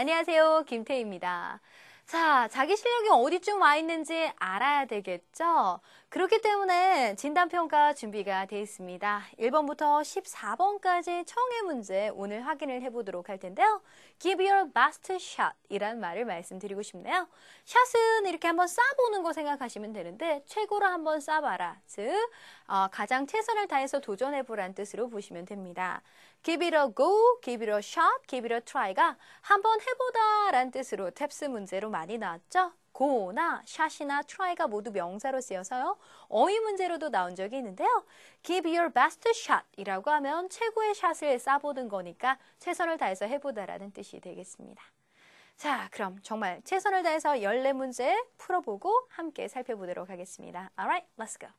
안녕하세요. 김태희입니다. 자, 자기 실력이 어디쯤 와 있는지 알아야 되겠죠? 그렇기 때문에 진단평가 준비가 되어 있습니다. 1번부터 14번까지 청해 문제 오늘 확인을 해보도록 할 텐데요. Give your best shot 이란 말을 말씀드리고 싶네요. 샷은 이렇게 한번 쏴보는 거 생각하시면 되는데 최고로 한번 쏴봐라. 즉, 어, 가장 최선을 다해서 도전해보란 뜻으로 보시면 됩니다. give it a go, give it a shot, give it a try가 한번 해보다 라는 뜻으로 탭스 문제로 많이 나왔죠. go나 shot이나 try가 모두 명사로 쓰여서요. 어휘 문제로도 나온 적이 있는데요. give your best shot 이라고 하면 최고의 샷을 쏴보는 거니까 최선을 다해서 해보다라는 뜻이 되겠습니다. 자, 그럼 정말 최선을 다해서 14문제 풀어보고 함께 살펴보도록 하겠습니다. Alright, let's go.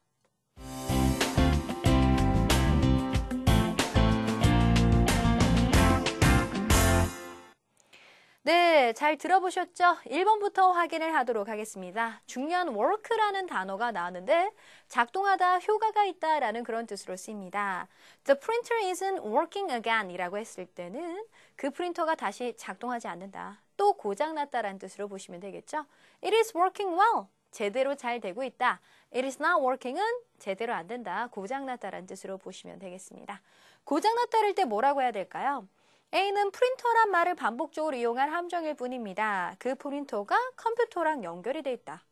네, 잘 들어보셨죠? 1번부터 확인을 하도록 하겠습니다. 중요한 work라는 단어가 나왔는데 작동하다, 효과가 있다라는 그런 뜻으로 쓰입니다. The printer isn't working again이라고 했을 때는 그 프린터가 다시 작동하지 않는다. 또 고장났다라는 뜻으로 보시면 되겠죠? It is working well. 제대로 잘 되고 있다. It is not working은 제대로 안 된다. 고장났다라는 뜻으로 보시면 되겠습니다. 고장났다를 때 뭐라고 해야 될까요? A는 프린터란 말을 반복적으로 이용한 함정일 뿐입니다. 그 프린터가 컴퓨터랑 연결이 돼 있다.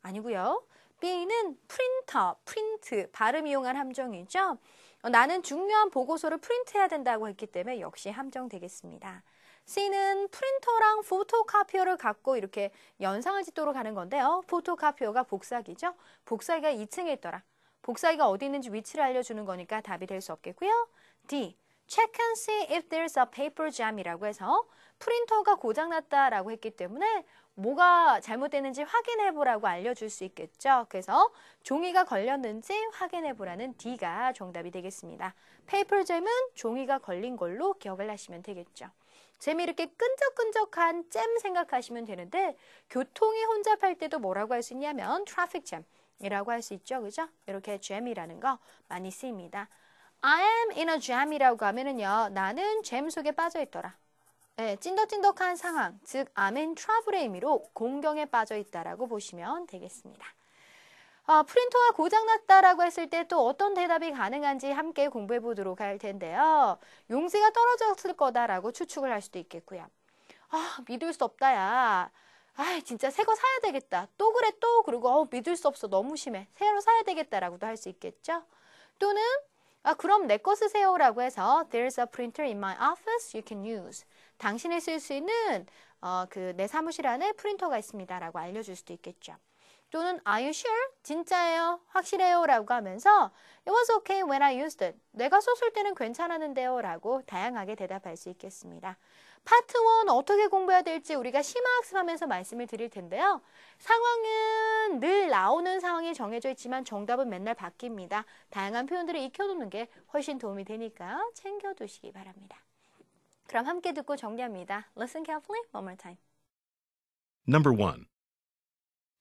아니고요. B는 프린터, 프린트, 발음 이용한 함정이죠. 어, 나는 중요한 보고서를 프린트해야 된다고 했기 때문에 역시 함정 되겠습니다. C는 프린터랑 포토카피어를 갖고 이렇게 연상을 짓도록 하는 건데요. 포토카피어가 복사기죠. 복사기가 2층에 있더라. 복사기가 어디 있는지 위치를 알려주는 거니까 답이 될 수 없겠고요. D. check and see if there's a paper jam이라고 해서 프린터가 고장났다라고 했기 때문에 뭐가 잘못됐는지 확인해보라고 알려줄 수 있겠죠. 그래서 종이가 걸렸는지 확인해보라는 D가 정답이 되겠습니다. paper jam은 종이가 걸린 걸로 기억을 하시면 되겠죠. 재미있게 끈적끈적한 잼 생각하시면 되는데 교통이 혼잡할 때도 뭐라고 할 수 있냐면 traffic jam이라고 할 수 있죠. 그죠? 이렇게 jam이라는 거 많이 쓰입니다. I am in a jam이라고 하면은요. 나는 잼 속에 빠져 있더라. 네, 예, 찐덕찐덕한 상황, 즉 I'm in trouble의 의미로 공경에 빠져 있다라고 보시면 되겠습니다. 어, 프린터가 고장났다라고 했을 때 또 어떤 대답이 가능한지 함께 공부해 보도록 할 텐데요. 용지가 떨어졌을 거다라고 추측을 할 수도 있겠고요. 아, 믿을 수 없다, 야. 아, 진짜 새 거 사야 되겠다. 또 그래, 또. 그리고, 어, 믿을 수 없어. 너무 심해. 새로 사야 되겠다라고도 할 수 있겠죠. 또는, 아, 그럼 내 거 쓰세요라고 해서 There's a printer in my office you can use. 당신이 쓸 수 있는 어, 그내 사무실 안에 프린터가 있습니다. 라고 알려줄 수도 있겠죠. 또는 Are you sure? 진짜예요? 확실해요? 라고 하면서 It was okay when I used it. 내가 썼을 때는 괜찮았는데요. 라고 다양하게 대답할 수 있겠습니다. 파트 1 어떻게 공부해야 될지 우리가 심화학습하면서 말씀을 드릴 텐데요. 상황은 늘 나오는 상황이 정해져 있지만 정답은 맨날 바뀝니다. 다양한 표현들을 익혀두는 게 훨씬 도움이 되니까 챙겨두시기 바랍니다. 그럼 함께 듣고 정리합니다. Listen carefully one more time. Number 1.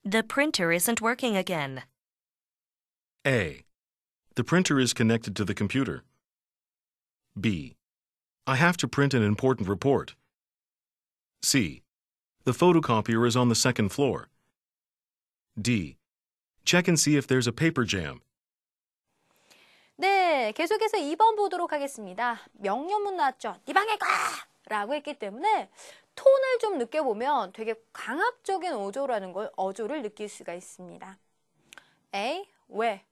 The printer isn't working again. A. The printer is connected to the computer. B. I have to print an important report. C. The photocopier is on the second floor. D. Check and see if there's a paper jam. 네, 계속해서 2번 보도록 하겠습니다. 명령문 나왔죠. 네 방에 가! 라고 했기 때문에 톤을 좀 느껴보면 되게 강압적인 어조라는 걸 어조를 느낄 수가 있습니다. A. 왜?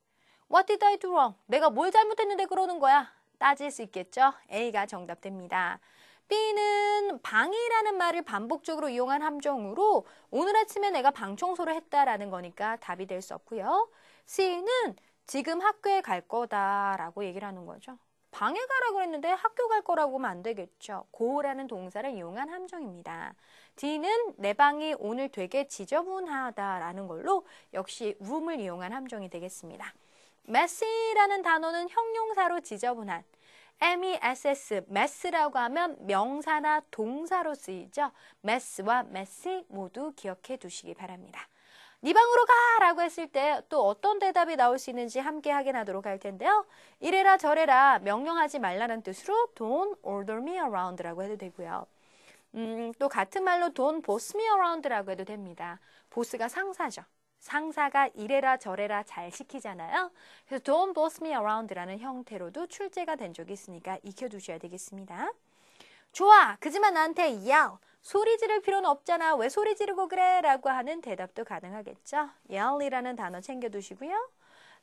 What did I do wrong? 내가 뭘 잘못했는데 그러는 거야? 따질 수 있겠죠? A가 정답됩니다. B는 방이라는 말을 반복적으로 이용한 함정으로 오늘 아침에 내가 방 청소를 했다라는 거니까 답이 될 수 없고요. C는 지금 학교에 갈 거다라고 얘기를 하는 거죠. 방에 가라고 했는데 학교 갈 거라고 하면 안 되겠죠. 고라는 동사를 이용한 함정입니다. D는 내 방이 오늘 되게 지저분하다라는 걸로 역시 room을 이용한 함정이 되겠습니다. messy라는 단어는 형용사로 지저분한, mess, mess라고 하면 명사나 동사로 쓰이죠. mess와 messy 모두 기억해 두시기 바랍니다. 네 방으로 가! 라고 했을 때 또 어떤 대답이 나올 수 있는지 함께 확인하도록 할 텐데요. 이래라 저래라 명령하지 말라는 뜻으로 don't order me around 라고 해도 되고요. 음, 또 같은 말로 don't boss me around 라고 해도 됩니다. 보스가 상사죠. 상사가 이래라 저래라 잘 시키잖아요. 그래서 don't boss me around라는 형태로도 출제가 된 적이 있으니까 익혀두셔야 되겠습니다. 좋아, 그지만 나한테 yell, 소리 지를 필요는 없잖아. 왜 소리 지르고 그래? 라고 하는 대답도 가능하겠죠. yell이라는 단어 챙겨두시고요.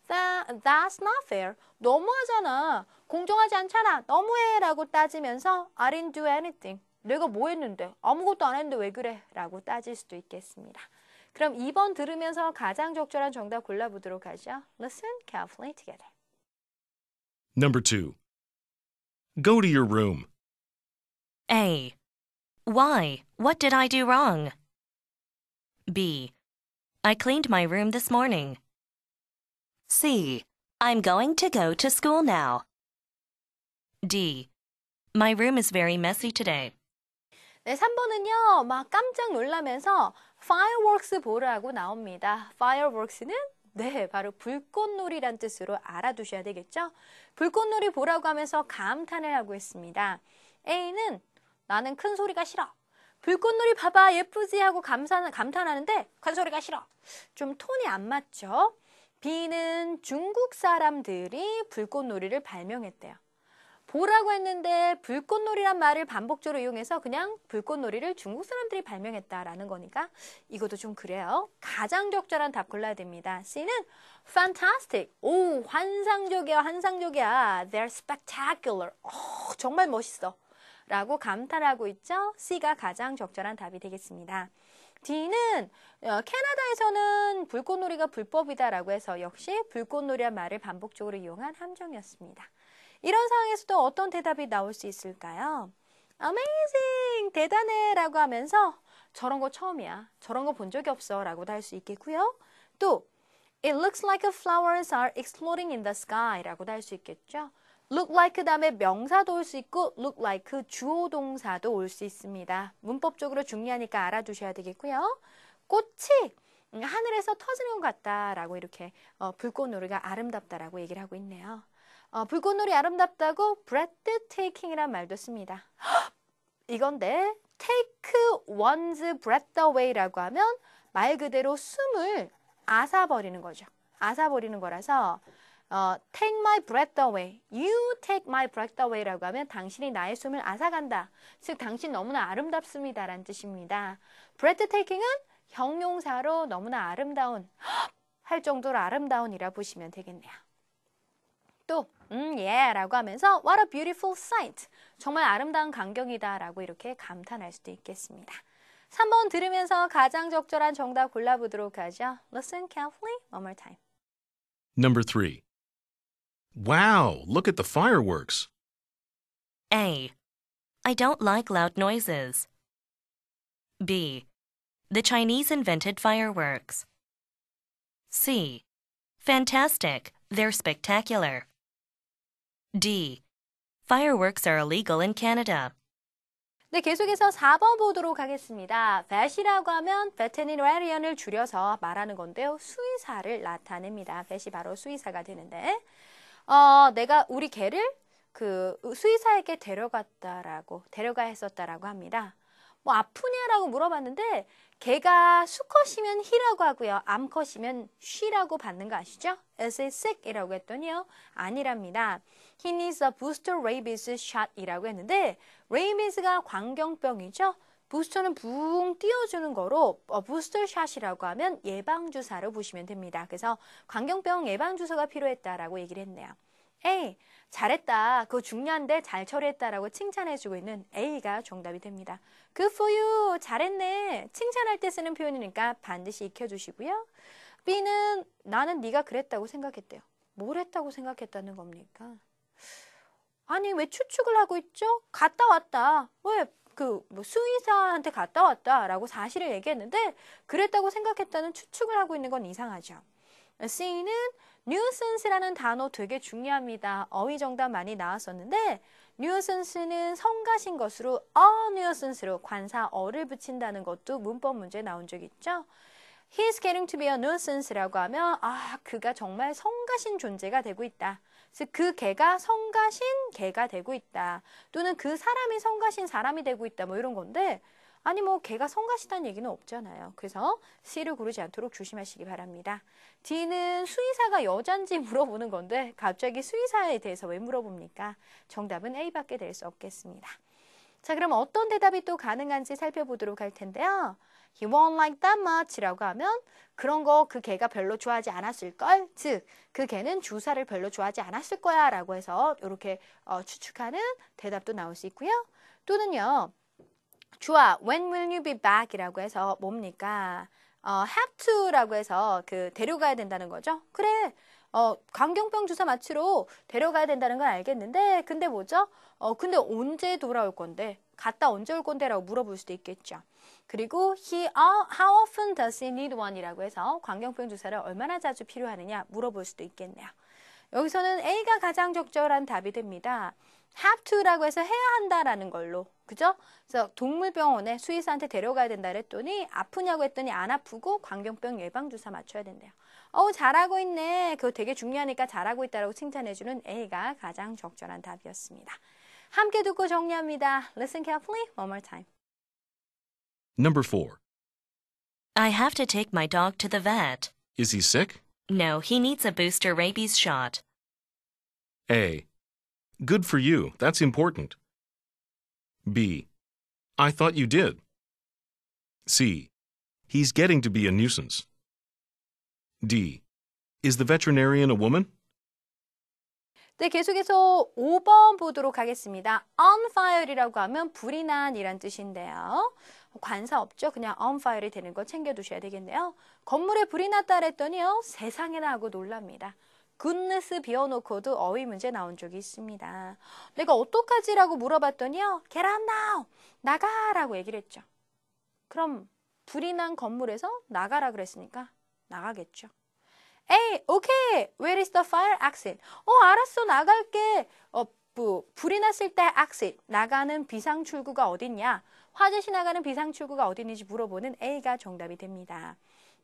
That, t h t s not fair. 너무하잖아. 공정하지 않잖아. 너무해. 라고 따지면서 I didn't do anything. 내가 뭐 했는데? 아무것도 안 했는데 왜 그래? 라고 따질 수도 있겠습니다. 그럼 2번 들으면서 가장 적절한 정답 골라보도록 하죠. Listen carefully together. Number 2. Go to your room. A. Why? What did I do wrong? B. I cleaned my room this morning. C. I'm going to go to school now. D. My room is very messy today. 네, 3번은요. 막 깜짝 놀라면서 fireworks 보라고 나옵니다. fireworks는 네, 바로 불꽃놀이란 뜻으로 알아두셔야 되겠죠? 불꽃놀이 보라고 하면서 감탄을 하고 있습니다. A는 나는 큰 소리가 싫어. 불꽃놀이 봐봐 예쁘지 하고 감탄, 감탄하는데 큰 소리가 싫어. 좀 톤이 안 맞죠? B는 중국 사람들이 불꽃놀이를 발명했대요. 보라고 했는데 불꽃놀이란 말을 반복적으로 이용해서 그냥 불꽃놀이를 중국 사람들이 발명했다라는 거니까 이것도 좀 그래요. 가장 적절한 답 골라야 됩니다. C는 fantastic. 오, 환상적이야, 환상적이야. They're spectacular. 오, 어, 정말 멋있어. 라고 감탄하고 있죠. C가 가장 적절한 답이 되겠습니다. D는 어, 캐나다에서는 불꽃놀이가 불법이다라고 해서 역시 불꽃놀이란 말을 반복적으로 이용한 함정이었습니다. 이런 상황에서도 어떤 대답이 나올 수 있을까요? Amazing! 대단해! 라고 하면서 저런 거 처음이야. 저런 거 본 적이 없어. 라고도 할 수 있겠고요. 또, It looks like flowers are exploding in the sky. 라고도 할 수 있겠죠. look like 그 다음에 명사도 올 수 있고 look like 그 주어 동사도 올 수 있습니다. 문법적으로 중요하니까 알아두셔야 되겠고요. 꽃이 음, 하늘에서 터지는 것 같다라고 이렇게 어, 불꽃놀이가 아름답다라고 얘기를 하고 있네요. 어, 불꽃놀이 아름답다고 breathtaking이란 말도 씁니다. 이건데 네, take one's breath away라고 하면 말 그대로 숨을 아사버리는 거죠. 아사버리는 거라서 어, take my breath away, you take my breath away라고 하면 당신이 나의 숨을 아사간다즉 당신 너무나 아름답습니다라는 뜻입니다. breath taking은 형용사로 너무나 아름다운 할 정도로 아름다운이라 보시면 되겠네요. 또 음, 예 yeah, 라고 하면서 what a beautiful sight. 정말 아름다운 광경이다 라고 이렇게 감탄할 수도 있겠습니다. 3번 들으면서 가장 적절한 정답 골라보도록 하죠. Listen carefully one more time. Number 3. Wow, look at the fireworks. A. I don't like loud noises. B. The Chinese invented fireworks. C. Fantastic, they're spectacular. D. Fireworks are illegal in Canada. 네, 계속해서 4번 보도록 하겠습니다. vet이라고 하면 veterinarian을 줄여서 말하는 건데요. 수의사를 나타냅니다. vet이 바로 수의사가 되는데, 어, 내가 우리 개를 그 수의사에게 데려갔다라고, 데려가 했었다라고 합니다. 뭐 아프냐라고 물어봤는데 개가 수컷이면 히라고 하고요. 암컷이면 쉬라고 받는 거 아시죠? Is it sick이라고 했더니요. 아니랍니다. He needs a booster rabies shot이라고 했는데 rabies가 광경병이죠. 부스터는 붕 띄워주는 거로 부스터 어, 샷이라고 하면 예방주사로 보시면 됩니다. 그래서 광경병 예방주사가 필요했다라고 얘기를 했네요. 에이, 잘했다. 그거 중요한데 잘 처리했다라고 칭찬해주고 있는 A가 정답이 됩니다. Good for you. 잘했네. 칭찬할 때 쓰는 표현이니까 반드시 익혀주시고요. B는 나는 네가 그랬다고 생각했대요. 뭘 했다고 생각했다는 겁니까? 아니 왜 추측을 하고 있죠? 갔다 왔다. 왜 그뭐 수의사한테 갔다 왔다라고 사실을 얘기했는데 그랬다고 생각했다는 추측을 하고 있는 건 이상하죠. C는 뉴 u i 라는 단어 되게 중요합니다. 어휘 정답 많이 나왔었는데 뉴 u i 는 성가신 것으로 어뉴 u i 로 관사 어를 붙인다는 것도 문법 문제 나온 적 있죠. He's getting to be a nuisance라고 하면 아 그가 정말 성가신 존재가 되고 있다. 그 개가 성가신 개가 되고 있다. 또는 그 사람이 성가신 사람이 되고 있다. 뭐 이런 건데 아니 뭐 개가 성가시다는 얘기는 없잖아요. 그래서 C를 고르지 않도록 조심하시기 바랍니다. D는 수의사가 여잔지 물어보는 건데 갑자기 수의사에 대해서 왜 물어봅니까? 정답은 A밖에 될 수 없겠습니다. 자 그럼 어떤 대답이 또 가능한지 살펴보도록 할 텐데요. He won't like that much 라고 하면 그런 거 그 개가 별로 좋아하지 않았을걸 즉 그 개는 주사를 별로 좋아하지 않았을 거야 라고 해서 이렇게 어, 추측하는 대답도 나올 수 있고요. 또는요. 좋아, when will you be back? 이라고 해서 뭡니까? 어, have to라고 해서 그 데려가야 된다는 거죠. 그래, 어, 광경병 주사 맞추러 데려가야 된다는 건 알겠는데, 근데 뭐죠? 어, 근데 언제 돌아올 건데? 갔다 언제 올 건데? 라고 물어볼 수도 있겠죠. 그리고 he, 어, how often does he need one? 이라고 해서 광경병 주사를 얼마나 자주 필요하느냐 물어볼 수도 있겠네요. 여기서는 A가 가장 적절한 답이 됩니다. have to라고 해서 해야 한다라는 걸로 그죠? 그래서 동물병원에 수의사한테 데려가야 된다 그랬더니 아프냐고 했더니 안 아프고 광경병 예방주사 맞춰야 된대요. 어우 잘하고 있네. 그거 되게 중요하니까 잘하고 있다라고 칭찬해주는 A가 가장 적절한 답이었습니다. 함께 듣고 정리합니다. Listen carefully one more time. Number 4. I have to take my dog to the vet. Is he sick? No, he needs a booster rabies shot. A. Good for you. That's important. B. I thought you did. C. He's getting to be a nuisance. D. Is the veterinarian a woman? 네, 계속해서 5번 보도록 하겠습니다. on fire이라고 하면 불이 난이란 뜻인데요. 관사 없죠? 그냥 on fire이 되는 거 챙겨두셔야 되겠네요. 건물에 불이 났다 그랬더니요. 세상에나 하고 놀랍니다. 굿네스 비워놓고도 어휘 문제 나온 적이 있습니다. 내가 어떡하지라고 물어봤더니요. 계란 나오 나가라고 얘기를 했죠. 그럼 불이 난 건물에서 나가라 그랬으니까 나가겠죠. 에이, 오케이. Where is the fire exit? 어, 알았어. 나갈게. 어, 부, 뭐, 불이 났을 때 exit. 나가는 비상 출구가 어딨냐? 화재시 나가는 비상 출구가 어딨는지 물어보는 A가 정답이 됩니다.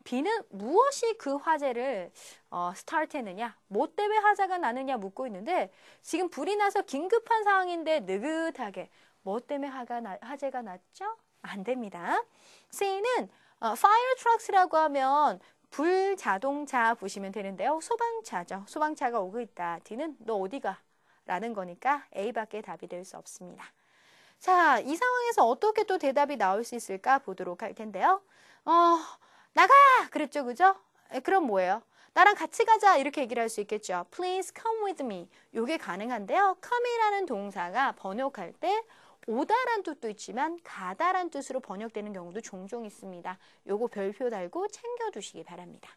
비는 무엇이 그 화재를 어, 스타트했느냐, 뭐 때문에 화재가 나느냐 묻고 있는데 지금 불이 나서 긴급한 상황인데 느긋하게 뭐 때문에 화가 나, 화재가 났죠? 안 됩니다. C는 어, fire trucks라고 하면 불자동차 보시면 되는데요. 소방차죠. 소방차가 오고 있다. D는 너 어디가? 라는 거니까 A밖에 답이 될 수 없습니다. 자, 이 상황에서 어떻게 또 대답이 나올 수 있을까 보도록 할 텐데요. 어, 나가! 그랬죠, 그죠? 예, 그럼 뭐예요? 나랑 같이 가자 이렇게 얘기를 할 수 있겠죠. Please come with me. 요게 가능한데요. come이라는 동사가 번역할 때 오다란 뜻도 있지만 가다란 뜻으로 번역되는 경우도 종종 있습니다. 요거 별표 달고 챙겨두시기 바랍니다.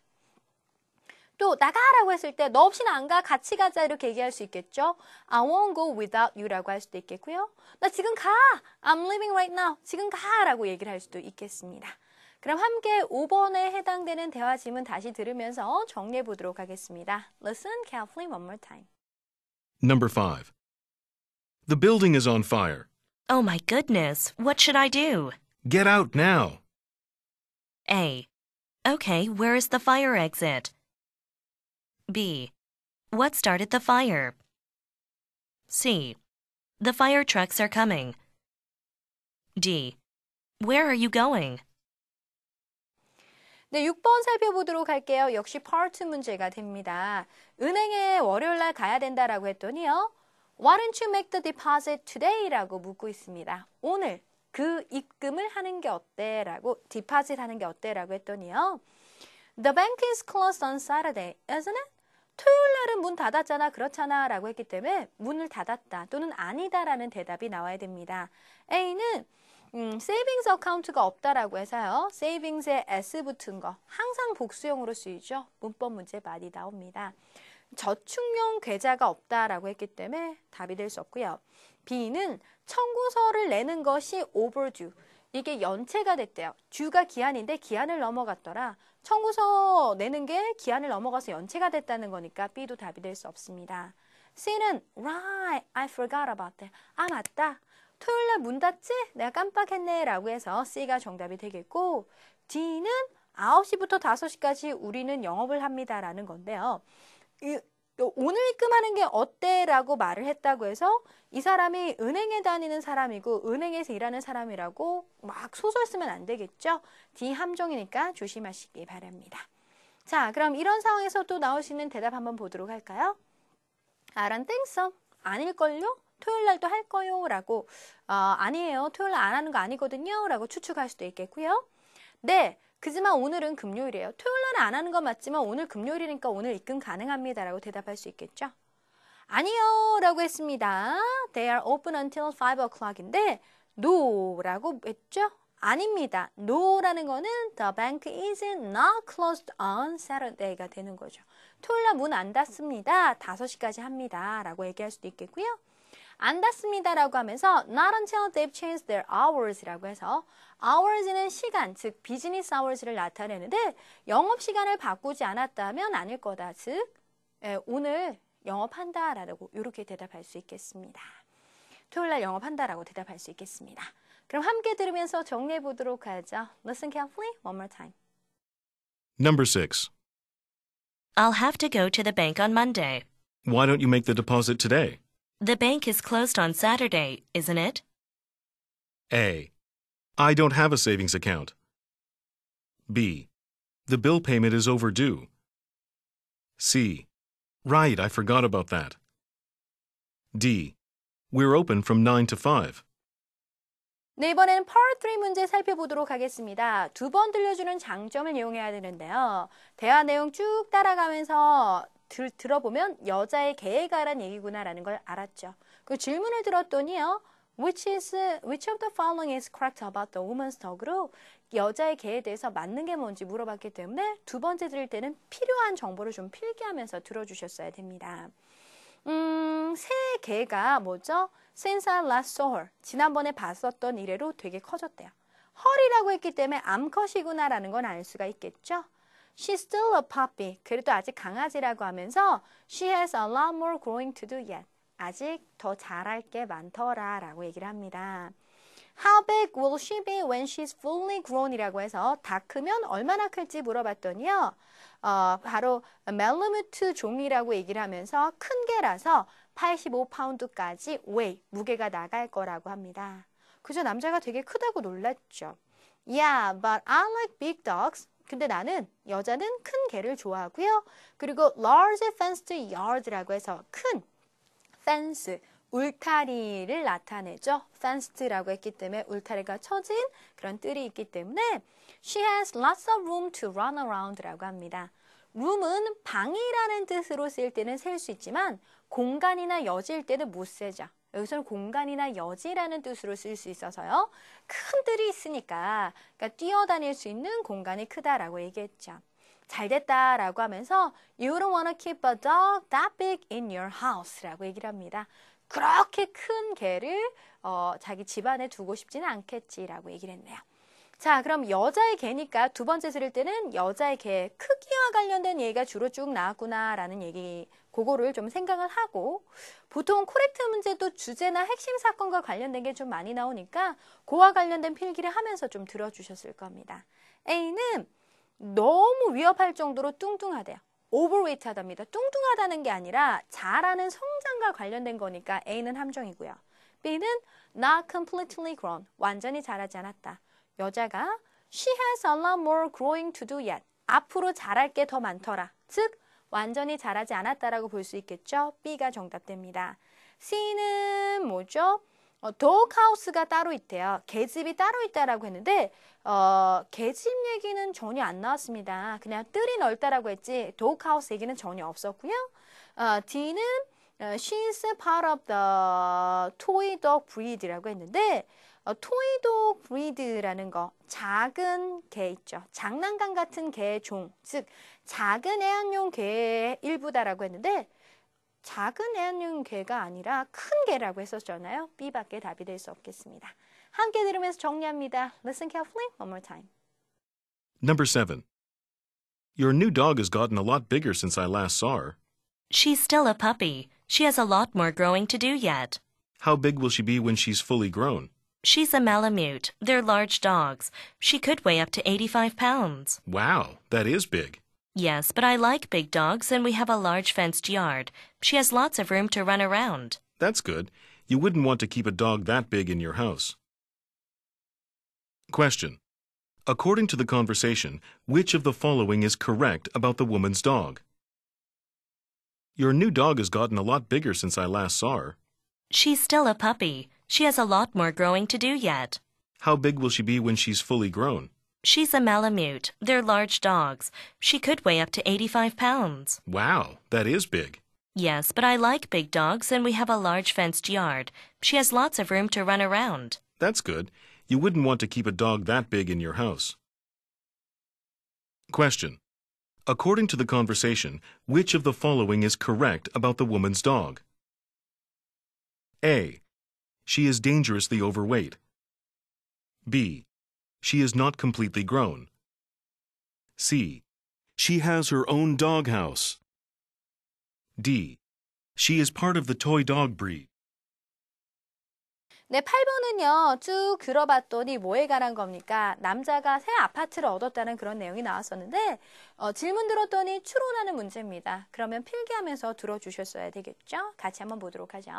또 나가라고 했을 때 너 없이는 안 가, 같이 가자 이렇게 얘기할 수 있겠죠. I won't go without you라고 할 수도 있겠고요. 나 지금 가! I'm leaving right now. 지금 가라고 얘기를 할 수도 있겠습니다. 그럼 함께 5번에 해당되는 대화 지문 다시 들으면서 정리해 보도록 하겠습니다. Listen carefully one more time. Number 5. The building is on fire. Oh my goodness, what should I do? Get out now. A. Okay, where is the fire exit? B. What started the fire? C. The fire trucks are coming. D. Where are you going? 네, 6번 살펴보도록 할게요. 역시 파트 문제가 됩니다. 은행에 월요일날 가야 된다라고 했더니요. Why don't you make the deposit today? 라고 묻고 있습니다. 오늘 그 입금을 하는 게 어때? 라고 deposit 하는 게 어때? 라고 했더니요. The bank is closed on Saturday, isn't it? 토요일 날은 문 닫았잖아, 그렇잖아 라고 했기 때문에 문을 닫았다 또는 아니다 라는 대답이 나와야 됩니다. A는 음, 세이빙스 어카운트가 없다라고 해서요. 세이빙스에 s 붙은 거 항상 복수형으로 쓰이죠. 문법 문제 많이 나옵니다. 저축용 계좌가 없다라고 했기 때문에 답이 될 수 없고요. B는 청구서를 내는 것이 overdue. 이게 연체가 됐대요. 주가 기한인데 기한을 넘어갔더라. 청구서 내는 게 기한을 넘어가서 연체가 됐다는 거니까 B도 답이 될 수 없습니다. C는 right, I forgot about that. 아 맞다. 토요일날 문 닫지? 내가 깜빡했네 라고 해서 C가 정답이 되겠고 D는 9시부터 5시까지 우리는 영업을 합니다 라는 건데요. 이, 오늘 입금하는 게 어때? 라고 말을 했다고 해서 이 사람이 은행에 다니는 사람이고 은행에서 일하는 사람이라고 막 소설 쓰면 안 되겠죠? D 함정이니까 조심하시기 바랍니다. 자, 그럼 이런 상황에서 또 나올 수 있는 대답 한번 보도록 할까요? I don't think so. 아닐걸요? 토요일 날도 할 거요. 라고, 어, 아니에요. 토요일 날 안 하는 거 아니거든요. 라고 추측할 수도 있겠고요. 네. 그지만 오늘은 금요일이에요. 토요일 날안 하는 건 맞지만 오늘 금요일이니까 오늘 입금 가능합니다. 라고 대답할 수 있겠죠. 아니요. 라고 했습니다. They are open until 5 o'clock인데, no. 라고 했죠. 아닙니다. no라는 거는 the bank is not closed on Saturday가 되는 거죠. 토요일 날 문 안 닫습니다. 5시까지 합니다. 라고 얘기할 수도 있겠고요. 안 닫습니다라고 하면서 not until they've changed their hours라고 해서 hours는 시간, 즉 비즈니스 hours를 나타내는데 영업 시간을 바꾸지 않았다면 아닐 거다. 즉 예, 오늘 영업한다라고 이렇게 대답할 수 있겠습니다. 토요일 날 영업한다라고 대답할 수 있겠습니다. 그럼 함께 들으면서 정리해 보도록 하죠. Listen carefully one more time. Number 6. I'll have to go to the bank on Monday. Why don't you make the deposit today? The bank is closed on Saturday, isn't it? A. I don't have a savings account. B. The bill payment is overdue. C. Right, I forgot about that. D. We're open from 9 to 5. 네, 이번엔 Part 3 문제 살펴보도록 하겠습니다. 두 번 들려주는 장점을 이용해야 되는데요. 대화 내용 쭉 따라가면서 들, 들어보면 여자의 개가란 얘기구나라는 걸 알았죠. 그 질문을 들었더니요. Which, is, which of the following is correct about the woman's dog으로 여자의 개에 대해서 맞는 게 뭔지 물어봤기 때문에 두 번째 들을 때는 필요한 정보를 좀 필기하면서 들어주셨어야 됩니다. 음, 새 개가 뭐죠? Since I last saw her. 지난번에 봤었던 이래로 되게 커졌대요. 허리라고 했기 때문에 암컷이구나라는 건 알 수가 있겠죠? She's still a puppy. 그래도 아직 강아지라고 하면서 She has a lot more growing to do yet. 아직 더 잘할 게 많더라 라고 얘기를 합니다. How big will she be when she's fully grown? 이라고 해서 다 크면 얼마나 클지 물어봤더니요. 어, 바로 멜로뮤트 종이라고 얘기를 하면서 큰 개라서 85파운드까지 웨이, 무게가 나갈 거라고 합니다. 그저 남자가 되게 크다고 놀랐죠. Yeah, but I like big dogs. 근데 나는 여자는 큰 개를 좋아하고요. 그리고 large fenced yard라고 해서 큰 fence 울타리를 나타내죠. fenced라고 했기 때문에 울타리가 쳐진 그런 뜰이 있기 때문에 she has lots of room to run around라고 합니다. room은 방이라는 뜻으로 쓸 때는 셀 수 있지만 공간이나 여지일 때는 못 세죠. 여기서는 공간이나 여지라는 뜻으로 쓸 수 있어서요. 큰 들이 있으니까 그러니까 뛰어다닐 수 있는 공간이 크다라고 얘기했죠. 잘 됐다라고 하면서 You don't wanna keep a dog that big in your house라고 얘기를 합니다. 그렇게 큰 개를 어, 자기 집안에 두고 싶지는 않겠지라고 얘기를 했네요. 자, 그럼 여자의 개니까 두 번째 들을 때는 여자의 개 크기와 관련된 얘기가 주로 쭉 나왔구나라는 얘기, 그거를 좀 생각을 하고 보통 코렉트 문제도 주제나 핵심 사건과 관련된 게 좀 많이 나오니까 그와 관련된 필기를 하면서 좀 들어주셨을 겁니다. A는 너무 위협할 정도로 뚱뚱하대요. 오버웨이트하답니다. 뚱뚱하다는 게 아니라 자라는 성장과 관련된 거니까 A는 함정이고요. B는 not completely grown, 완전히 자라지 않았다. 여자가 She has a lot more growing to do yet. 앞으로 자랄 게 더 많더라. 즉, 완전히 자라지 않았다라고 볼 수 있겠죠. B가 정답됩니다. C는 뭐죠? 도 어, 독하우스가 따로 있대요. 개집이 따로 있다라고 했는데 어, 개집 얘기는 전혀 안 나왔습니다. 그냥 뜰이 넓다라고 했지 독하우스 얘기는 전혀 없었고요. 어, D는 어, She's part of the toy dog b r e e d 라고 했는데 어, 토이도 브리드라는 거 작은 개 있죠. 장난감 같은 개의 종, 즉 작은 애완용 개의 일부다라고 했는데 작은 애완용 개가 아니라 큰 개라고 했었잖아요. B밖에 답이 될 수 없겠습니다. 함께 들으면서 정리합니다. Listen carefully one more time. Number 7. Your new dog has gotten a lot bigger since I last saw her. She's still a puppy. She has a lot more growing to do yet. How big will she be when she's fully grown? She's a Malamute. They're large dogs. She could weigh up to 85 pounds. Wow, that is big. Yes, but I like big dogs, and we have a large fenced yard. She has lots of room to run around. That's good. You wouldn't want to keep a dog that big in your house. Question. According to the conversation, which of the following is correct about the woman's dog? Your new dog has gotten a lot bigger since I last saw her. She's still a puppy. She has a lot more growing to do yet. How big will she be when she's fully grown? She's a Malamute. They're large dogs. She could weigh up to 85 pounds. Wow, that is big. Yes, but I like big dogs and we have a large fenced yard. She has lots of room to run around. That's good. You wouldn't want to keep a dog that big in your house. Question. According to the conversation, which of the following is correct about the woman's dog? A. She is dangerously overweight. B. She is not completely grown. C. She has her own doghouse. D. She is part of the toy dog breed. 네, 8번은요. 쭉 들어봤더니 뭐에 관한 겁니까? 남자가 새 아파트를 얻었다는 그런 내용이 나왔었는데 어, 질문 들었더니 추론하는 문제입니다. 그러면 필기하면서 들어주셨어야 되겠죠? 같이 한번 보도록 하죠.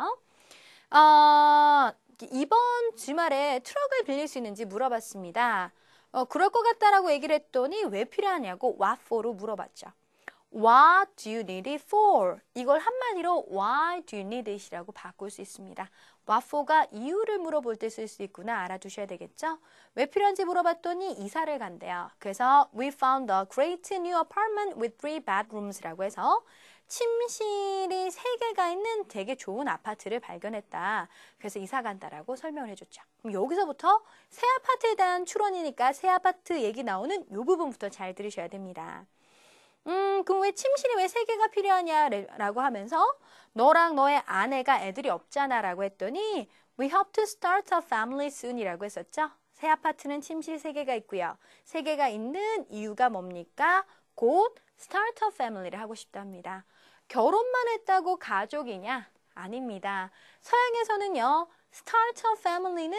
어, 이번 주말에 트럭을 빌릴 수 있는지 물어봤습니다. 어, 그럴 것 같다라고 얘기를 했더니 왜 필요하냐고 what for로 물어봤죠. What do you need it for? 이걸 한마디로 Why do you need it이라고 바꿀 수 있습니다. What for가 이유를 물어볼 때 쓸 수 있구나 알아두셔야 되겠죠? 왜 필요한지 물어봤더니 이사를 간대요. 그래서 We found a great new apartment with three bedrooms라고 해서 침실이 세개가 있는 되게 좋은 아파트를 발견했다. 그래서 이사 간다라고 설명을 해줬죠. 그럼 여기서부터 새 아파트에 대한 추론이니까 새 아파트 얘기 나오는 이 부분부터 잘 들으셔야 됩니다. 음, 그럼 왜 침실이 왜 세 개가 필요하냐라고 하면서 너랑 너의 아내가 애들이 없잖아라고 했더니 we hope to start a family soon이라고 했었죠. 새 아파트는 침실 세 개가 있고요. 세 개가 있는 이유가 뭡니까? 곧 start a family를 하고 싶답니다. 결혼만 했다고 가족이냐? 아닙니다. 서양에서는요, start a family는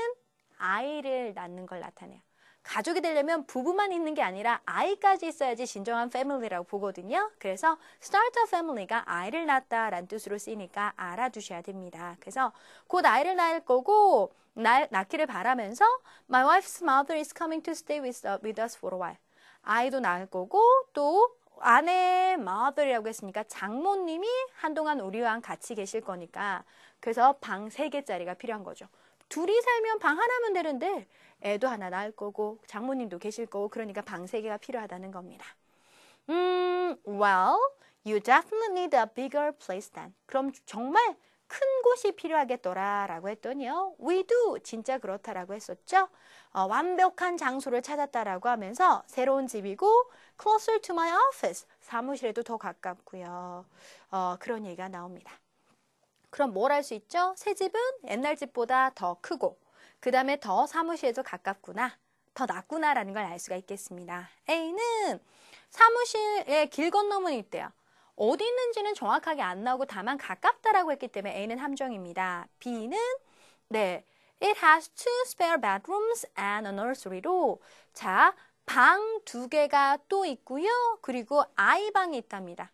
아이를 낳는 걸 나타내요. 가족이 되려면 부부만 있는 게 아니라 아이까지 있어야지 진정한 패밀리라고 보거든요. 그래서 start a family가 아이를 낳다라는 았 뜻으로 쓰이니까 알아두셔야 됩니다. 그래서 곧 아이를 낳을 거고 낳, 낳기를 바라면서 my wife's mother is coming to stay with uh, us for a while. 아이도 낳을 거고 또 아내의 마더라고 했으니까 장모님이 한동안 우리와 같이 계실 거니까 그래서 방3개짜리가 필요한 거죠. 둘이 살면 방 하나면 되는데 애도 하나 낳을 거고 장모님도 계실 거고 그러니까 방3개가 필요하다는 겁니다. 음, well, you definitely need a bigger place then. 그럼 정말 큰 곳이 필요하겠더라 라고 했더니요. We do. 진짜 그렇다라고 했었죠. 어, 완벽한 장소를 찾았다라고 하면서 새로운 집이고 closer to my office. 사무실에도 더 가깝고요. 어, 그런 얘기가 나옵니다. 그럼 뭘 할 수 있죠? 새 집은 옛날 집보다 더 크고 그 다음에 더 사무실에도 가깝구나. 더 낫구나라는 걸 알 수가 있겠습니다. A는 사무실에길 건너문 있대요 어디 있는지는 정확하게 안 나오고 다만 가깝다라고 했기 때문에 A는 함정입니다. B는 네, it has two spare bedrooms and a nursery로 자 방두 개가 또 있고요. 그리고 아이방이 있답니다.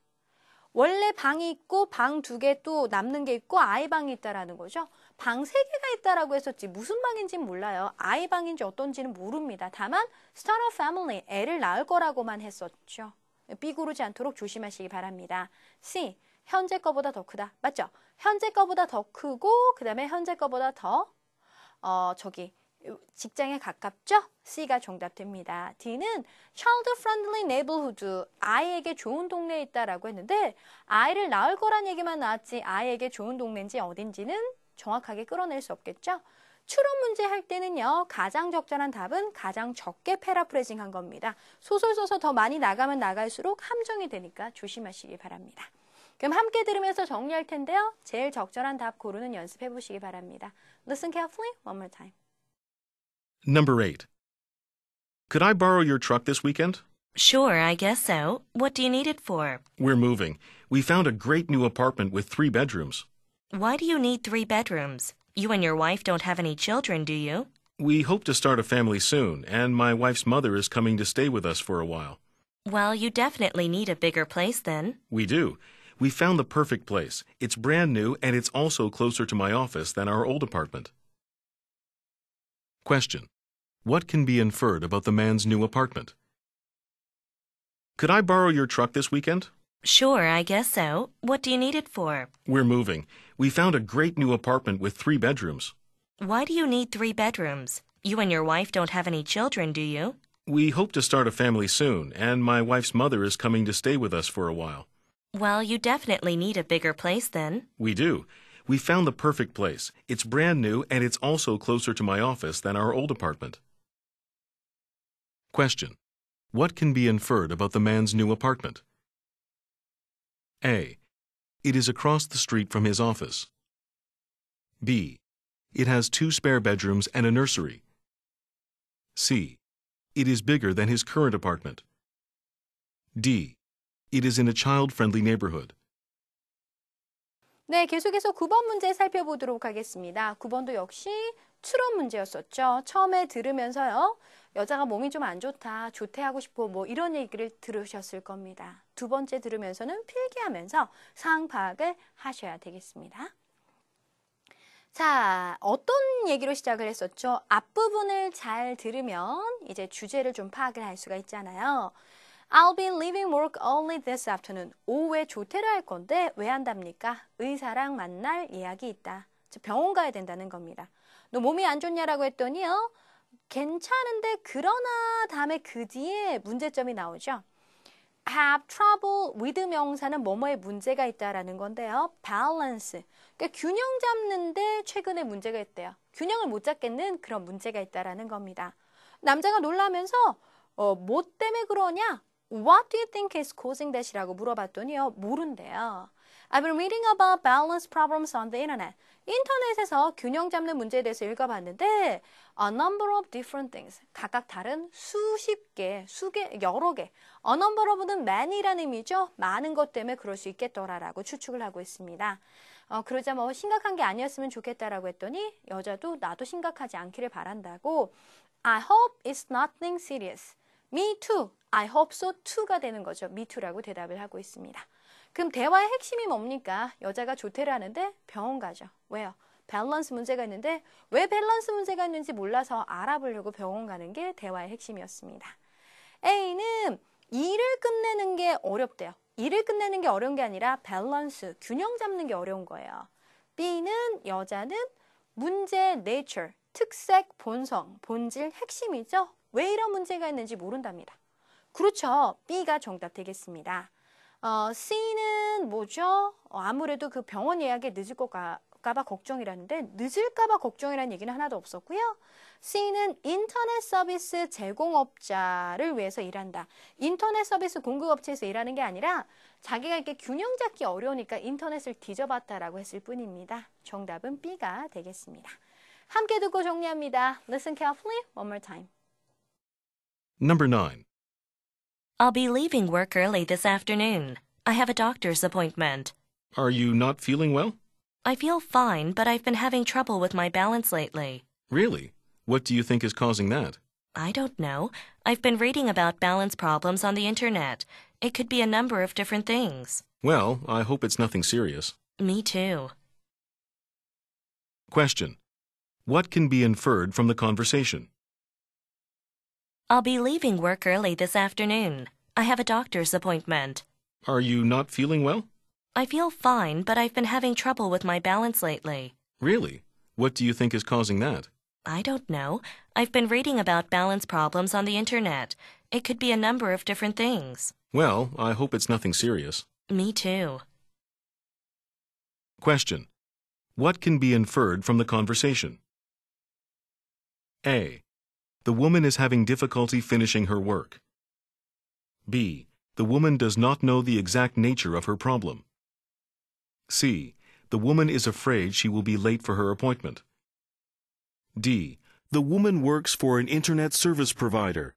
원래 방이 있고 방 두 개 또 남는 게 있고 아이방이 있다라는 거죠. 방 세 개가 있다라고 했었지 무슨 방인지는 몰라요. 아이방인지 어떤지는 모릅니다. 다만 start a family, 애를 낳을 거라고만 했었죠. 삐구르지 않도록 조심하시기 바랍니다. C. 현재 거보다 더 크다. 맞죠? 현재 거보다 더 크고 그 다음에 현재 거보다 더 어, 저기 직장에 가깝죠? C가 정답됩니다. D는 child friendly neighborhood, 아이에게 좋은 동네에 있다라고 했는데 아이를 낳을 거란 얘기만 나왔지 아이에게 좋은 동네인지 어딘지는 정확하게 끌어낼 수 없겠죠? 추론 문제 할 때는요. 가장 적절한 답은 가장 적게 패라프레징 한 겁니다. 소설 써서 더 많이 나가면 나갈수록 함정이 되니까 조심하시기 바랍니다. 그럼 함께 들으면서 정리할 텐데요. 제일 적절한 답 고르는 연습해 보시기 바랍니다. Listen carefully one more time. Number 8. Could I borrow your truck this weekend? Sure, I guess so. What do you need it for? We're moving. We found a great new apartment with three bedrooms. Why do you need three bedrooms? You and your wife don't have any children, do you? We hope to start a family soon, and my wife's mother is coming to stay with us for a while. Well, you definitely need a bigger place then. We do. We found the perfect place. It's brand new, and it's also closer to my office than our old apartment. Question. What can be inferred about the man's new apartment? Could I borrow your truck this weekend? Sure, I guess so. What do you need it for? We're moving. We found a great new apartment with three bedrooms. Why do you need three bedrooms? You and your wife don't have any children, do you? We hope to start a family soon, and my wife's mother is coming to stay with us for a while. Well, you definitely need a bigger place then. We do. We found the perfect place. It's brand new and it's also closer to my office than our old apartment. Question. What can be inferred about the man's new apartment? A. It is across the street from his office. B. It has two spare bedrooms and a nursery. C. It is bigger than his current apartment. D. It is in a child-friendly neighborhood. 네, 계속해서 9번 문제 살펴보도록 하겠습니다. 9번도 역시 추론 문제였었죠. 처음에 들으면서요. 여자가 몸이 좀 안 좋다, 조퇴하고 싶고 뭐 이런 얘기를 들으셨을 겁니다. 두 번째 들으면서는 필기하면서 상황 파악을 하셔야 되겠습니다. 자, 어떤 얘기로 시작을 했었죠? 앞부분을 잘 들으면 이제 주제를 좀 파악을 할 수가 있잖아요. I'll be leaving work only this afternoon. 오후에 조퇴를 할 건데 왜 한답니까? 의사랑 만날 예약이 있다. 즉 병원 가야 된다는 겁니다. 너 몸이 안 좋냐라고 했더니요. 괜찮은데 그러나 다음에 그 뒤에 문제점이 나오죠. have trouble with 명사는 뭐뭐에 문제가 있다라는 건데요. balance. 그러니까 균형 잡는데 최근에 문제가 있대요. 균형을 못 잡겠는 그런 문제가 있다라는 겁니다. 남자가 놀라면서 어, 뭐 때문에 그러냐? What do you think is causing t h i s 라고 물어봤더니요. 모른대요. I've been reading about balance problems on the internet. 인터넷에서 균형 잡는 문제에 대해서 읽어봤는데 a number of different things. 각각 다른 수십 개, 수개, 여러 개. a number of는 many라는 의미죠. 많은 것 때문에 그럴 수 있겠더라라고 추측을 하고 있습니다. 어, 그러자 뭐 심각한 게 아니었으면 좋겠다라고 했더니 여자도 나도 심각하지 않기를 바란다고 I hope it's nothing serious. Me too. I hope so too가 되는 거죠. Me too라고 대답을 하고 있습니다. 그럼 대화의 핵심이 뭡니까? 여자가 조퇴를 하는데 병원 가죠. 왜요? 밸런스 문제가 있는데 왜 밸런스 문제가 있는지 몰라서 알아보려고 병원 가는 게 대화의 핵심이었습니다. A는 일을 끝내는 게 어렵대요. 일을 끝내는 게 어려운 게 아니라 밸런스, 균형 잡는 게 어려운 거예요. B는 여자는 문제, nature, 특색, 본성, 본질, 핵심이죠. 왜 이런 문제가 있는지 모른답니다. 그렇죠. B가 정답 되겠습니다. 어, C는 뭐죠? 어, 아무래도 그 병원 예약에 늦을 것 같, 까봐 걱정이라는데 늦을까봐 걱정이라는 얘기는 하나도 없었고요. C는 인터넷 서비스 제공업자를 위해서 일한다. 인터넷 서비스 공급업체에서 일하는 게 아니라 자기가 이렇게 균형 잡기 어려우니까 인터넷을 뒤져봤다라고 했을 뿐입니다. 정답은 B가 되겠습니다. 함께 듣고 정리합니다. Listen carefully one more time. Number 9. I'll be leaving work early this afternoon. I have a doctor's appointment. Are you not feeling well? I feel fine, but I've been having trouble with my balance lately. Really? What do you think is causing that? I don't know. I've been reading about balance problems on the internet. It could be a number of different things. Well, I hope it's nothing serious. Me too. Question. What can be inferred from the conversation? I'll be leaving work early this afternoon. I have a doctor's appointment. Are you not feeling well? I feel fine, but I've been having trouble with my balance lately. Really? What do you think is causing that? I don't know. I've been reading about balance problems on the internet. It could be a number of different things. Well, I hope it's nothing serious. Me too. Question. What can be inferred from the conversation? A the woman is having difficulty finishing her work. B. The woman does not know the exact nature of her problem. C. The woman is afraid she will be late for her appointment. D. The woman works for an internet service provider.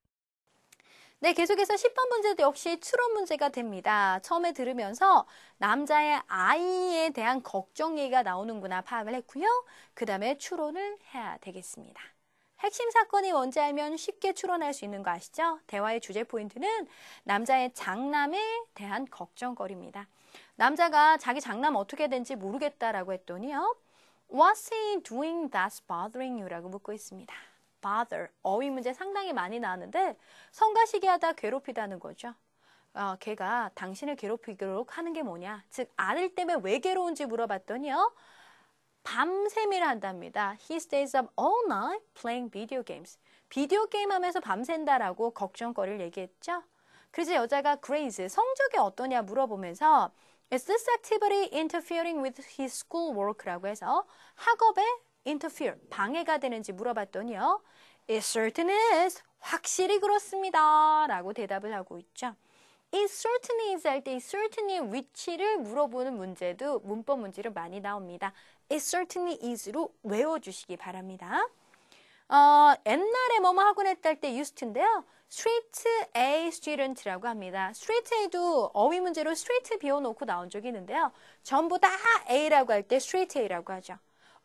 네, 계속해서 10번 문제도 역시 추론 문제가 됩니다. 처음에 들으면서 남자의 아이에 대한 걱정 얘기가 나오는구나 파악을 했고요. 그 다음에 추론을 해야 되겠습니다. 핵심 사건이 뭔지 알면 쉽게 추론할 수 있는 거 아시죠? 대화의 주제 포인트는 남자의 장남에 대한 걱정거리입니다. 남자가 자기 장남 어떻게 된지 모르겠다라고 했더니요. What's he doing that's bothering you? 라고 묻고 있습니다. bother, 어휘 문제 상당히 많이 나왔는데 성가시게하다 괴롭히다는 거죠. 어, 걔가 당신을 괴롭히도록 하는 게 뭐냐. 즉, 아들 때문에 왜 괴로운지 물어봤더니요. 밤샘일 한답니다. He stays up all night playing video games. 비디오 게임 하면서 밤샌다라고 걱정거리를 얘기했죠. 그래서 여자가 그레이즈 성적이 어떠냐 물어보면서 Is this activity interfering with his school work라고 해서 학업에 interfere 방해가 되는지 물어봤더니요. It certain is 확실히 그렇습니다라고 대답을 하고 있죠. 이 certainly is 할때이 certainly which를 물어보는 문제도 문법 문제로 많이 나옵니다. It certainly is로 외워주시기 바랍니다. 어, 옛날에 뭐뭐 학원 했다 할때 used인데요. Street A student라고 합니다. Street A도 어휘 문제로 Street 비워놓고 나온 적이 있는데요. 전부 다 A라고 할 때 Street A라고 하죠. l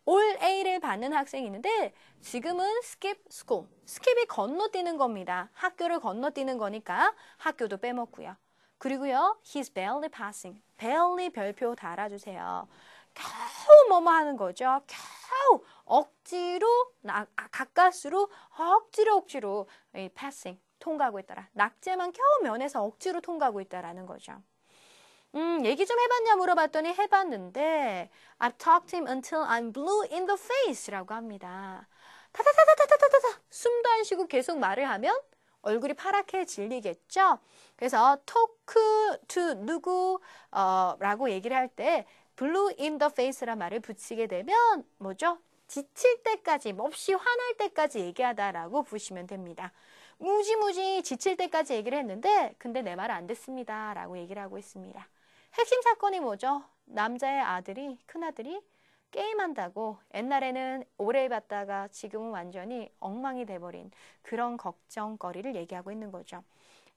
올 A를 받는 학생이 있는데 지금은 skip school. skip이 건너뛰는 겁니다. 학교를 건너뛰는 거니까 학교도 빼먹고요. 그리고요, he's barely passing. barely 별표 달아주세요. 겨우 뭐뭐 하는 거죠. 겨우 억지로 나, 아, 가까스로 억지로 억지로 이 p a 통과하고 있더라. 낙제만 겨우 면에서 억지로 통과하고 있다라는 거죠. 음, 얘기 좀 해봤냐 물어봤더니 해봤는데 I've talked him until I'm blue in the face라고 합니다. 타타타타타타타타 숨도 안 쉬고 계속 말을 하면 얼굴이 파랗게 질리겠죠. 그래서 talk to 누구라고 어, 얘기를 할때 blue in the face란 말을 붙이게 되면 뭐죠? 지칠 때까지, 몹시 뭐 화날 때까지 얘기하다라고 보시면 됩니다. 무지무지 지칠 때까지 얘기를 했는데 근데 내 말안 듣습니다 라고 얘기를 하고 있습니다. 핵심 사건이 뭐죠? 남자의 아들이, 큰아들이 게임한다고 옛날에는 오래 봤다가 지금은 완전히 엉망이 돼버린 그런 걱정거리를 얘기하고 있는 거죠.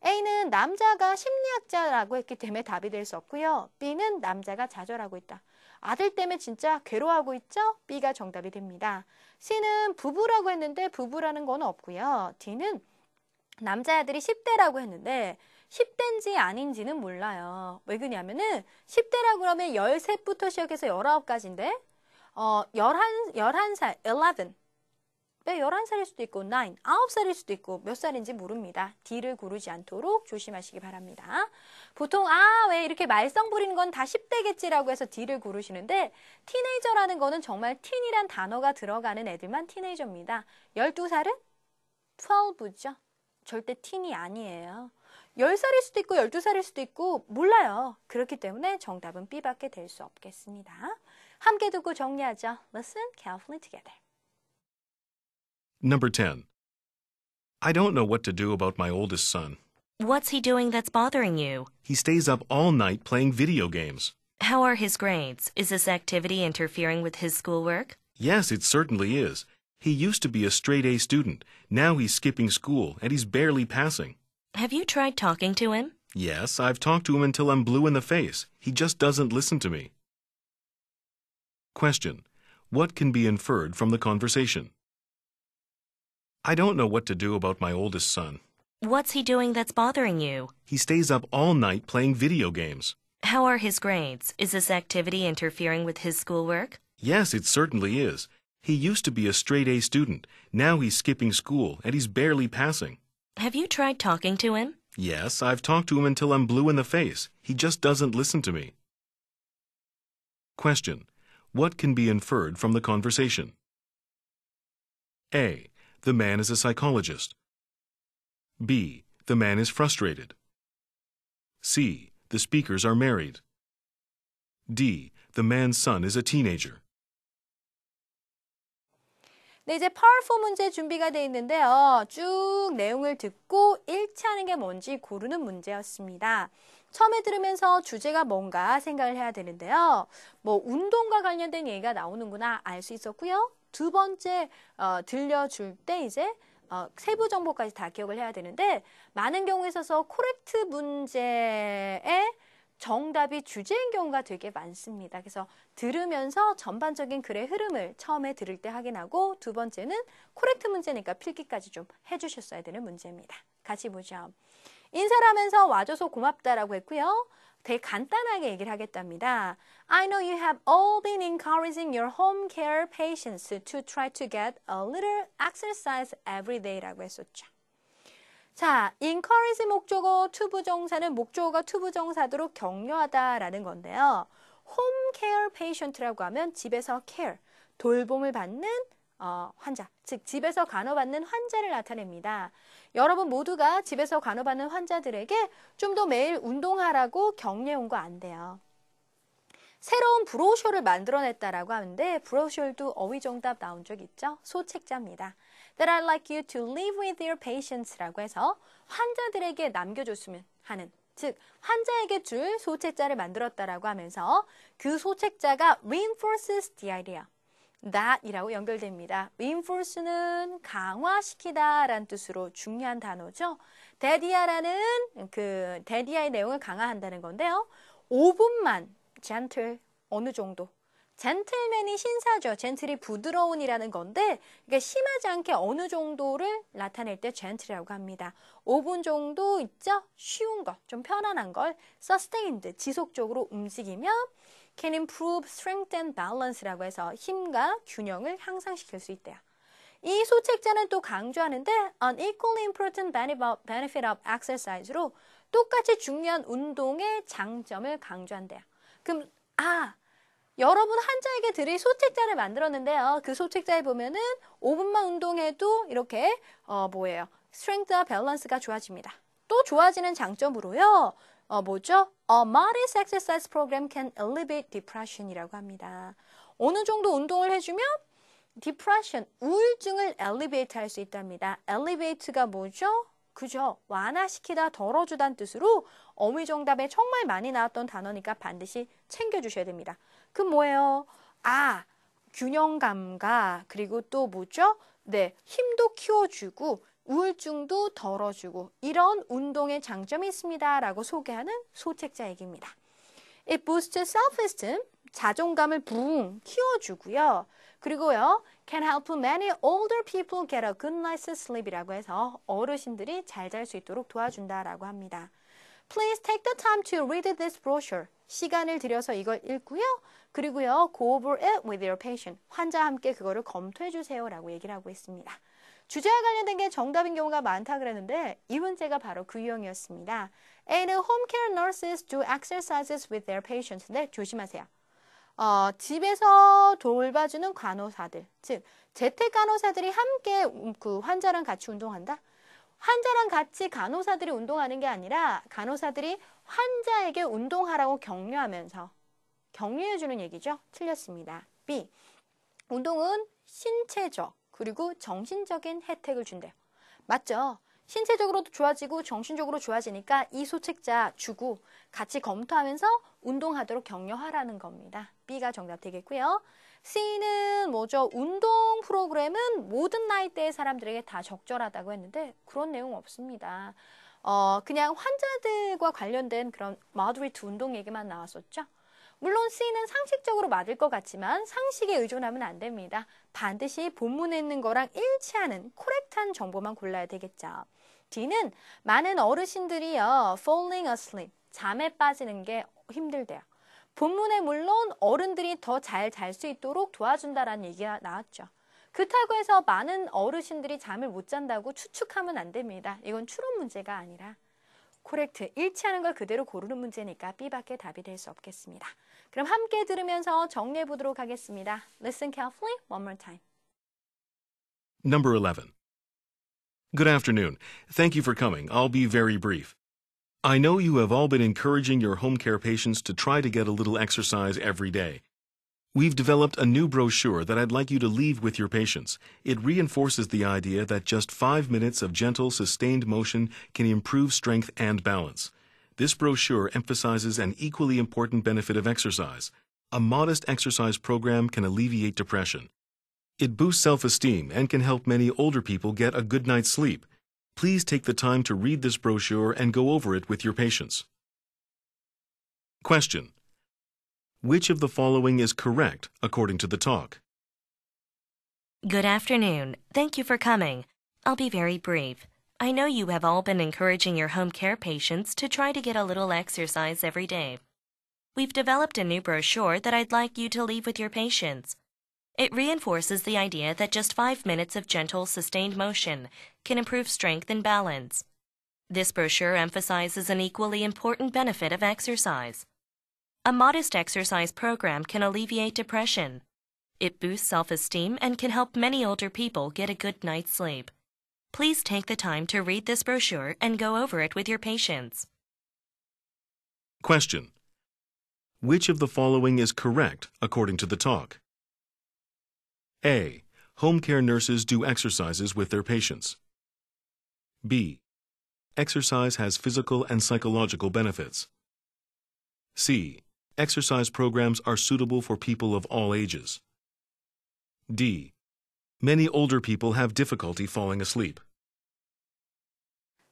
A는 남자가 심리학자라고 했기 때문에 답이 될 수 없고요. B는 남자가 좌절하고 있다. 아들 때문에 진짜 괴로워하고 있죠? B가 정답이 됩니다. C는 부부라고 했는데 부부라는 건 없고요. D는 남자아들이 10대라고 했는데 10대인지 아닌지는 몰라요. 왜 그러냐면은 10대라고 그러면 13부터 시작해서 19까지인데 어, 11, 11살, 11, 11살일 수도 있고 9, 9살일 수도 있고 몇 살인지 모릅니다. D를 고르지 않도록 조심하시기 바랍니다. 보통 아, 왜 이렇게 말썽 부리는 건 다 10대겠지라고 해서 D를 고르시는데 티네이저라는 거는 정말 틴이란 단어가 들어가는 애들만 티네이저입니다. 12살은 12죠. 절대 틴이 아니에요. 10살일 수도 있고 12살일 수도 있고 몰라요. 그렇기 때문에 정답은 B밖에 될 수 없겠습니다. 함께 듣고 정리하죠. Listen carefully together. Number 10. I don't know what to do about my oldest son. What's he doing that's bothering you? He stays up all night playing video games. How are his grades? Is this activity interfering with his schoolwork? Yes, it certainly is. He used to be a straight A student. Now he's skipping school, and he's barely passing. Have you tried talking to him? Yes, I've talked to him until I'm blue in the face. He just doesn't listen to me. Question. What can be inferred from the conversation? I don't know what to do about my oldest son. What's he doing that's bothering you? He stays up all night playing video games. How are his grades? Is this activity interfering with his schoolwork? Yes, it certainly is. He used to be a straight A student. Now he's skipping school, and he's barely passing. Have you tried talking to him? Yes, I've talked to him until I'm blue in the face. He just doesn't listen to me. Question. What can be inferred from the conversation? A. The man is a psychologist. B. The man is frustrated. C. The speakers are married. D. The man's son is a teenager. 네, 이제 파워풀 문제 준비가 돼 있는데요. 쭉 내용을 듣고 일치하는 게 뭔지 고르는 문제였습니다. 처음에 들으면서 주제가 뭔가 생각을 해야 되는데요. 뭐 운동과 관련된 얘기가 나오는구나 알 수 있었고요. 두 번째 어, 들려줄 때 이제 어, 세부 정보까지 다 기억을 해야 되는데 많은 경우에 있어서 코렉트 문제에 정답이 주제인 경우가 되게 많습니다. 그래서 들으면서 전반적인 글의 흐름을 처음에 들을 때 확인하고 두 번째는 코렉트 문제니까 필기까지 좀 해주셨어야 되는 문제입니다. 같이 보죠. 인사하면서 와줘서 고맙다라고 했고요. 되게 간단하게 얘기를 하겠답니다. I know you have all been encouraging your home care patients to try to get a little exercise every day라고 했었죠. 자, encourage 목적어 투부정사는 목적어가 투부정사도록 격려하다라는 건데요. home care patient라고 하면 집에서 care, 돌봄을 받는 어, 환자, 즉 집에서 간호받는 환자를 나타냅니다. 여러분 모두가 집에서 간호받는 환자들에게 좀 더 매일 운동하라고 격려 온거 안 돼요. 새로운 브로셔를 만들어냈다라고 하는데 브로셔도 어휘정답 나온 적 있죠? 소책자입니다. That I'd like you to live with your patients라고 해서 환자들에게 남겨줬으면 하는 즉 환자에게 줄 소책자를 만들었다라고 하면서 그 소책자가 reinforces the idea that이라고 연결됩니다. reinforce는 강화시키다 라는 뜻으로 중요한 단어죠. 데디아라는 그 데디아의 내용을 강화한다는 건데요. 5분만 gentle 어느 정도 젠틀맨이 신사죠. 젠틀이 부드러운이라는 건데 그러니까 심하지 않게 어느 정도를 나타낼 때 젠틀이라고 합니다. 5분 정도 있죠? 쉬운 것, 좀 편안한 걸 서스테인드, 지속적으로 움직이면 can improve strength and balance라고 해서 힘과 균형을 향상시킬 수 있대요. 이 소책자는 또 강조하는데 an equally important benefit of exercise로 똑같이 중요한 운동의 장점을 강조한대요. 그럼 아 여러분 한자에게 드릴 소책자를 만들었는데요. 그 소책자에 보면은 5분만 운동해도 이렇게 어 뭐예요? 스트렝스와 밸런스가 좋아집니다. 또 좋아지는 장점으로요. 어, 뭐죠? A modest exercise program can alleviate depression이라고 합니다. 어느 정도 운동을 해주면 depression, 우울증을 alleviate 할 수 있답니다. alleviate가 뭐죠? 그죠? 완화시키다, 덜어주다는 뜻으로 어미 정답에 정말 많이 나왔던 단어니까 반드시 챙겨주셔야 됩니다. 그 뭐예요? 아, 균형감과 그리고 또 뭐죠? 네, 힘도 키워주고 우울증도 덜어주고 이런 운동의 장점이 있습니다. 라고 소개하는 소책자 얘기입니다. It boosts self-esteem, 자존감을 붕 키워주고요. 그리고요, can help many older people get a good night's sleep이라고 해서 어르신들이 잘 잘 수 있도록 도와준다라고 합니다. Please take the time to read this brochure. 시간을 들여서 이걸 읽고요. 그리고요, go over it with your patient. 환자와 함께 그거를 검토해 주세요라고 얘기를 하고 있습니다. 주제와 관련된 게 정답인 경우가 많다 그랬는데 이 문제가 바로 그 유형이었습니다. And home care nurses do exercises with their p a t i e n t s 네, 조심하세요. 어, 집에서 돌봐주는 간호사들, 즉 재택 간호사들이 함께 음, 그 환자랑 같이 운동한다. 환자랑 같이 간호사들이 운동하는 게 아니라 간호사들이 환자에게 운동하라고 격려하면서 격려해주는 얘기죠. 틀렸습니다. B. 운동은 신체적, 그리고 정신적인 혜택을 준대요. 맞죠? 신체적으로도 좋아지고 정신적으로 좋아지니까 이 소책자 주고 같이 검토하면서 운동하도록 격려하라는 겁니다. B가 정답 되겠고요. C는 뭐죠? 운동 프로그램은 모든 나이대의 사람들에게 다 적절하다고 했는데 그런 내용 없습니다. 어, 그냥 환자들과 관련된 그런 마드리트 운동 얘기만 나왔었죠. 물론 쓰는 상식적으로 맞을 것 같지만 상식에 의존하면 안 됩니다. 반드시 본문에 있는 거랑 일치하는 코렉트한 정보만 골라야 되겠죠. D는 많은 어르신들이요. falling asleep, 잠에 빠지는 게 힘들대요. 본문에 물론 어른들이 더 잘 잘 수 있도록 도와준다라는 얘기가 나왔죠. 그렇다고 해서 많은 어르신들이 잠을 못 잔다고 추측하면 안 됩니다. 이건 추론 문제가 아니라. 코렉트 일치하는 걸 그대로 고르는 문제니까 B밖에 답이 없겠습니다. 그럼 함께 들으면서 정리해 보도록 하겠습니다. Listen carefully one more time. Number 11. Good afternoon. Thank you for coming. I'll be very brief. I know you have all been encouraging your home care patients to try to get a little exercise every day. We've developed a new brochure that I'd like you to leave with your patients. It reinforces the idea that just five minutes of gentle, sustained motion can improve strength and balance. This brochure emphasizes an equally important benefit of exercise. A modest exercise program can alleviate depression. It boosts self-esteem and can help many older people get a good night's sleep. Please take the time to read this brochure and go over it with your patients. Question. Which of the following is correct according to the talk? Good afternoon. Thank you for coming. I'll be very brief. I know you have all been encouraging your home care patients to try to get a little exercise every day. We've developed a new brochure that I'd like you to leave with your patients. It reinforces the idea that just five minutes of gentle, sustained motion can improve strength and balance. This brochure emphasizes an equally important benefit of exercise a modest exercise program can alleviate depression. It boosts self esteem and can help many older people get a good night's sleep. Please take the time to read this brochure and go over it with your patients. Question Which of the following is correct according to the talk? A. Home care nurses do exercises with their patients. B. Exercise has physical and psychological benefits. C. exercise programs are suitable for people of all ages. D. Many older people have difficulty falling asleep.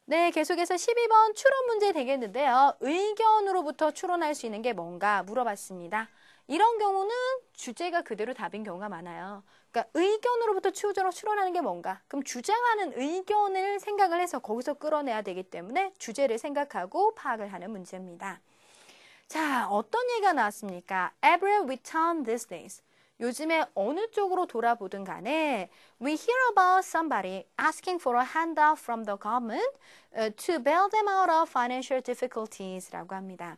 네, 계속해서 12번 추론 문제 되겠는데요. 의견으로부터 추론할 수 있는 게 뭔가 물어봤습니다. 이런 경우는 주제가 그대로 답인 경우가 많아요. 그러니까 의견으로부터 추후으로 추론하는 게 뭔가. 그럼 주장하는 의견을 생각을 해서 거기서 끌어내야 되기 때문에 주제를 생각하고 파악을 하는 문제입니다. 자, 어떤 얘기가 나왔습니까? Every we turn these days. 요즘에 어느 쪽으로 돌아보든 간에 we hear about somebody asking for a handout from the government to bail them out of financial difficulties라고 합니다.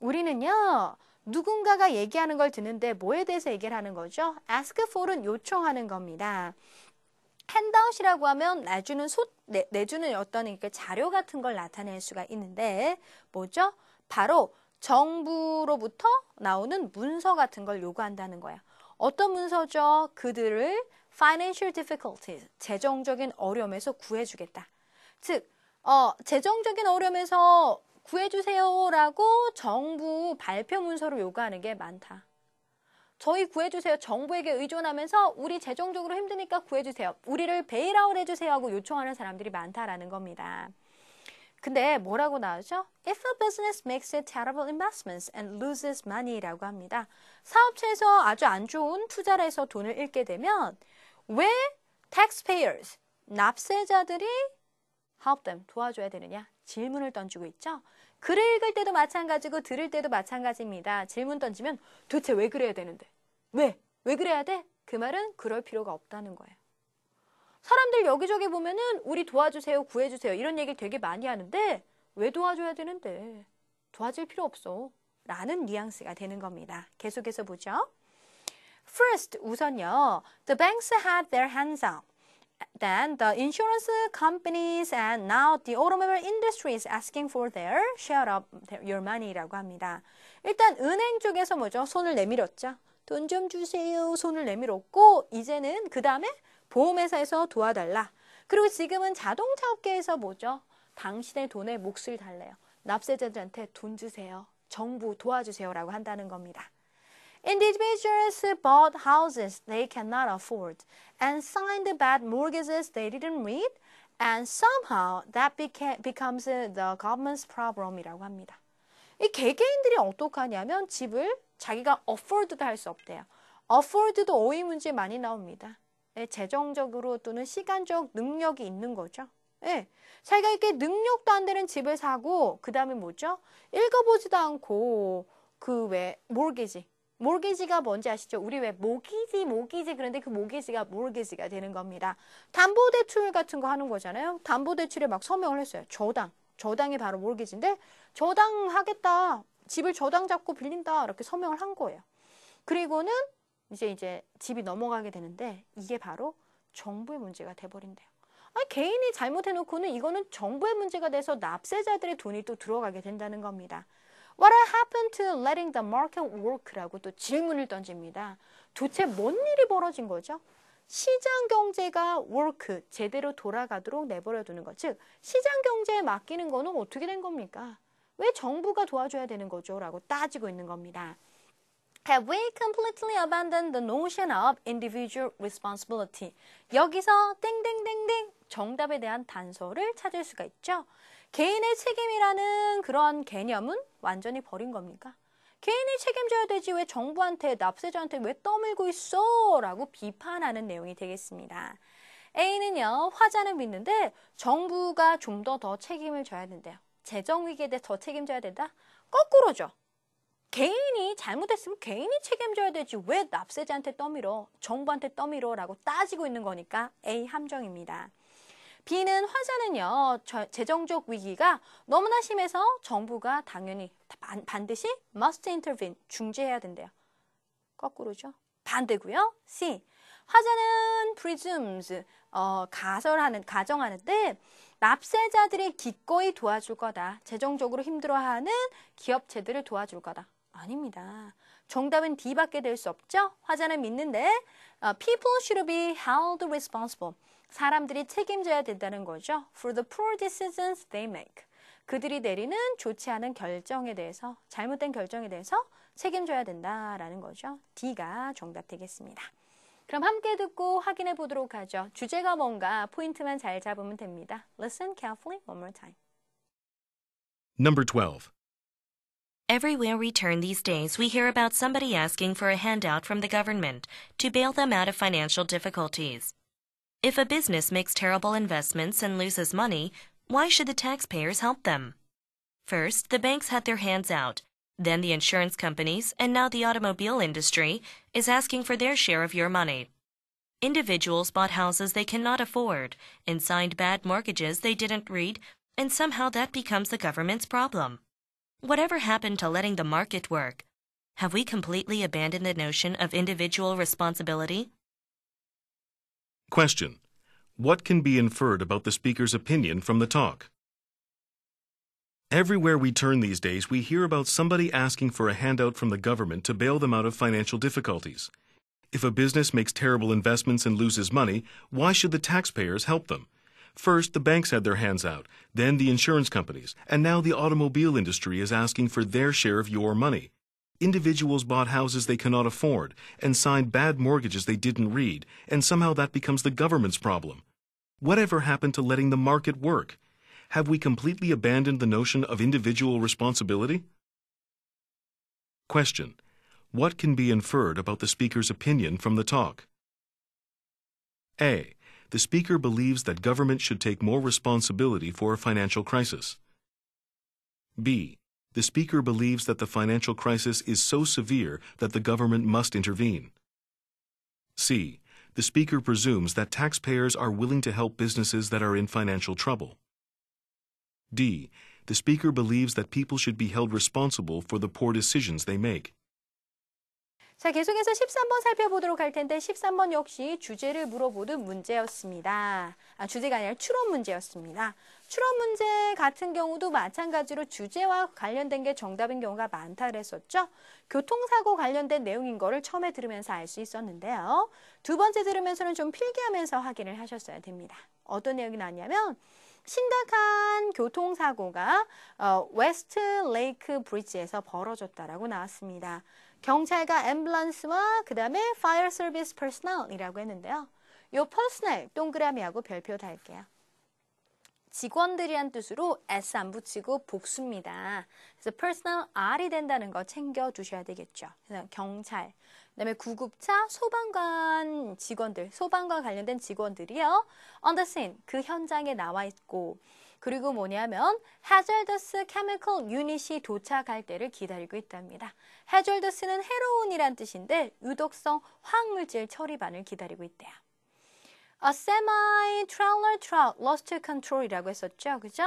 우리는요. 누군가가 얘기하는 걸 듣는데 뭐에 대해서 얘기를 하는 거죠? ask for은 요청하는 겁니다. 핸다웃이라고 하면 내주는 소, 내, 내주는 어떤 자료 같은 걸 나타낼 수가 있는데 뭐죠? 바로 정부로부터 나오는 문서 같은 걸 요구한다는 거야. 어떤 문서죠? 그들을 financial difficulties, 재정적인 어려움에서 구해주겠다. 즉, 어, 재정적인 어려움에서 구해주세요라고 정부 발표 문서를 요구하는 게 많다. 저희 구해주세요. 정부에게 의존하면서 우리 재정적으로 힘드니까 구해주세요. 우리를 베일아웃 해주세요 하고 요청하는 사람들이 많다라는 겁니다. 근데 뭐라고 나오죠? If a business makes a terrible investments and loses money라고 합니다. 사업체에서 아주 안 좋은 투자를 해서 돈을 잃게 되면 왜 taxpayers, 납세자들이 help them, 도와줘야 되느냐? 질문을 던지고 있죠. 글을 읽을 때도 마찬가지고 들을 때도 마찬가지입니다. 질문 던지면 도대체 왜 그래야 되는데? 왜? 왜 그래야 돼? 그 말은 그럴 필요가 없다는 거예요. 사람들 여기저기 보면은 우리 도와주세요, 구해주세요 이런 얘기를 되게 많이 하는데 왜 도와줘야 되는데 도와줄 필요 없어 라는 뉘앙스가 되는 겁니다. 계속해서 보죠. First, 우선요. The banks had their hands up. Then the insurance companies and now the automobile i n d u s t r i e s asking for their share of your money라고 합니다. 일단 은행 쪽에서 뭐죠? 손을 내밀었죠. 돈 좀 주세요. 손을 내밀었고 이제는 그 다음에 보험회사에서 도와달라. 그리고 지금은 자동차 업계에서 뭐죠? 당신의 돈에 몫을 달래요. 납세자들한테 돈 주세요. 정부 도와주세요라고 한다는 겁니다. Individuals bought houses they cannot afford and signed bad mortgages they didn't read and somehow that became, becomes the government's problem이라고 합니다. 이 개개인들이 어떡하냐면 집을 자기가 afford도 할 수 없대요. afford도 오이 문제 많이 나옵니다. 예, 재정적으로 또는 시간적 능력이 있는 거죠. 예, 자기가 이렇게 능력도 안 되는 집을 사고 그 다음에 뭐죠? 읽어보지도 않고 그 왜 몰개지 몰개지가 뭔지 아시죠? 우리 왜 모기지 모기지 그런데 그 모기지가 몰개지가 되는 겁니다. 담보대출 같은 거 하는 거잖아요. 담보대출에 막 서명을 했어요. 저당 저당이 바로 몰개지인데 저당하겠다 집을 저당 잡고 빌린다 이렇게 서명을 한 거예요. 그리고는 이제 이제 집이 넘어가게 되는데 이게 바로 정부의 문제가 돼버린대요. 아니, 개인이 잘못해놓고는 이거는 정부의 문제가 돼서 납세자들의 돈이 또 들어가게 된다는 겁니다. What happened to letting the market work라고 또 질문을 던집니다. 도대체 뭔 일이 벌어진 거죠? 시장 경제가 work 제대로 돌아가도록 내버려 두는 것. 즉 시장 경제에 맡기는 거는 어떻게 된 겁니까? 왜 정부가 도와줘야 되는 거죠? 라고 따지고 있는 겁니다. Have we completely abandoned the notion of individual responsibility? 여기서 땡땡땡땡 정답에 대한 단서를 찾을 수가 있죠. 개인의 책임이라는 그런 개념은 완전히 버린 겁니까? 개인이 책임져야 되지 왜 정부한테 납세자한테 왜 떠밀고 있어? 라고 비판하는 내용이 되겠습니다. A는요. 화자는 믿는데 정부가 좀 더더 더 책임을 져야 된대요. 재정위기에 대해 더 책임져야 된다? 거꾸로죠. 개인이 잘못했으면 개인이 책임져야 되지 왜 납세자한테 떠밀어 정부한테 떠밀어 라고 따지고 있는 거니까 A 함정입니다. B는 화자는요 재정적 위기가 너무나 심해서 정부가 당연히 반드시 must intervene 중재해야 된대요. 거꾸로죠. 반대고요. C 화자는 presumes 어, 가설하는 가정하는데 납세자들이 기꺼이 도와줄 거다. 재정적으로 힘들어하는 기업체들을 도와줄 거다. 아닙니다. 정답은 D밖에 될 수 없죠? 화자는 믿는데 uh, people should be held responsible. 사람들이 책임져야 된다는 거죠. For the poor decisions they make. 그들이 내리는 좋지 않은 결정에 대해서 잘못된 결정에 대해서 책임져야 된다라는 거죠. D가 정답 되겠습니다. 그럼 함께 듣고 확인해 보도록 하죠. 주제가 뭔가 포인트만 잘 잡으면 됩니다. Listen carefully one more time. Number 12. Everywhere we turn these days, we hear about somebody asking for a handout from the government to bail them out of financial difficulties. If a business makes terrible investments and loses money, why should the taxpayers help them? First, the banks had their hands out, then the insurance companies, and now the automobile industry is asking for their share of your money. Individuals bought houses they cannot afford and signed bad mortgages they didn't read, and somehow that becomes the government's problem. Whatever happened to letting the market work? Have we completely abandoned the notion of individual responsibility? Question. What can be inferred about the speaker's opinion from the talk? Everywhere we turn these days, we hear about somebody asking for a handout from the government to bail them out of financial difficulties. If a business makes terrible investments and loses money, why should the taxpayers help them? First, the banks had their hands out, then the insurance companies, and now the automobile industry is asking for their share of your money. Individuals bought houses they cannot afford and signed bad mortgages they didn't read, and somehow that becomes the government's problem. Whatever happened to letting the market work? Have we completely abandoned the notion of individual responsibility? Question. What can be inferred about the speaker's opinion from the talk? A the Speaker believes that government should take more responsibility for a financial crisis. B. The Speaker believes that the financial crisis is so severe that the government must intervene. C. The Speaker presumes that taxpayers are willing to help businesses that are in financial trouble. D. The Speaker believes that people should be held responsible for the poor decisions they make. 자, 계속해서 13번 살펴보도록 할 텐데 13번 역시 주제를 물어보는 문제였습니다. 아, 주제가 아니라 추론 문제였습니다. 추론 문제 같은 경우도 마찬가지로 주제와 관련된 게 정답인 경우가 많다 그랬었죠. 교통사고 관련된 내용인 거를 처음에 들으면서 알 수 있었는데요. 두 번째 들으면서는 좀 필기하면서 확인을 하셨어야 됩니다. 어떤 내용이 나왔냐면 심각한 교통사고가 웨스트 레이크 브릿지에서 벌어졌다라고 나왔습니다. 경찰과 앰뷸런스와 그 다음에 fire service personnel이라고 했는데요. 요 personnel 동그라미하고 별표 달게요. 직원들이란 뜻으로 s 안 붙이고 복수입니다. 그래서 personal r이 된다는 거 챙겨 두셔야 되겠죠. 그래서 경찰, 그다음에 구급차, 소방관 직원들, 소방과 관련된 직원들이요. on the scene 그 현장에 나와 있고 그리고 뭐냐면 h 절더스 케미컬 유닛이 도착할 때를 기다리고 있답니다. h 절더스는 해로운이란 뜻인데 유독성 화학물질 처리반을 기다리고 있대요. A 어, semi-trailer truck lost control이라고 했었죠. 그죠?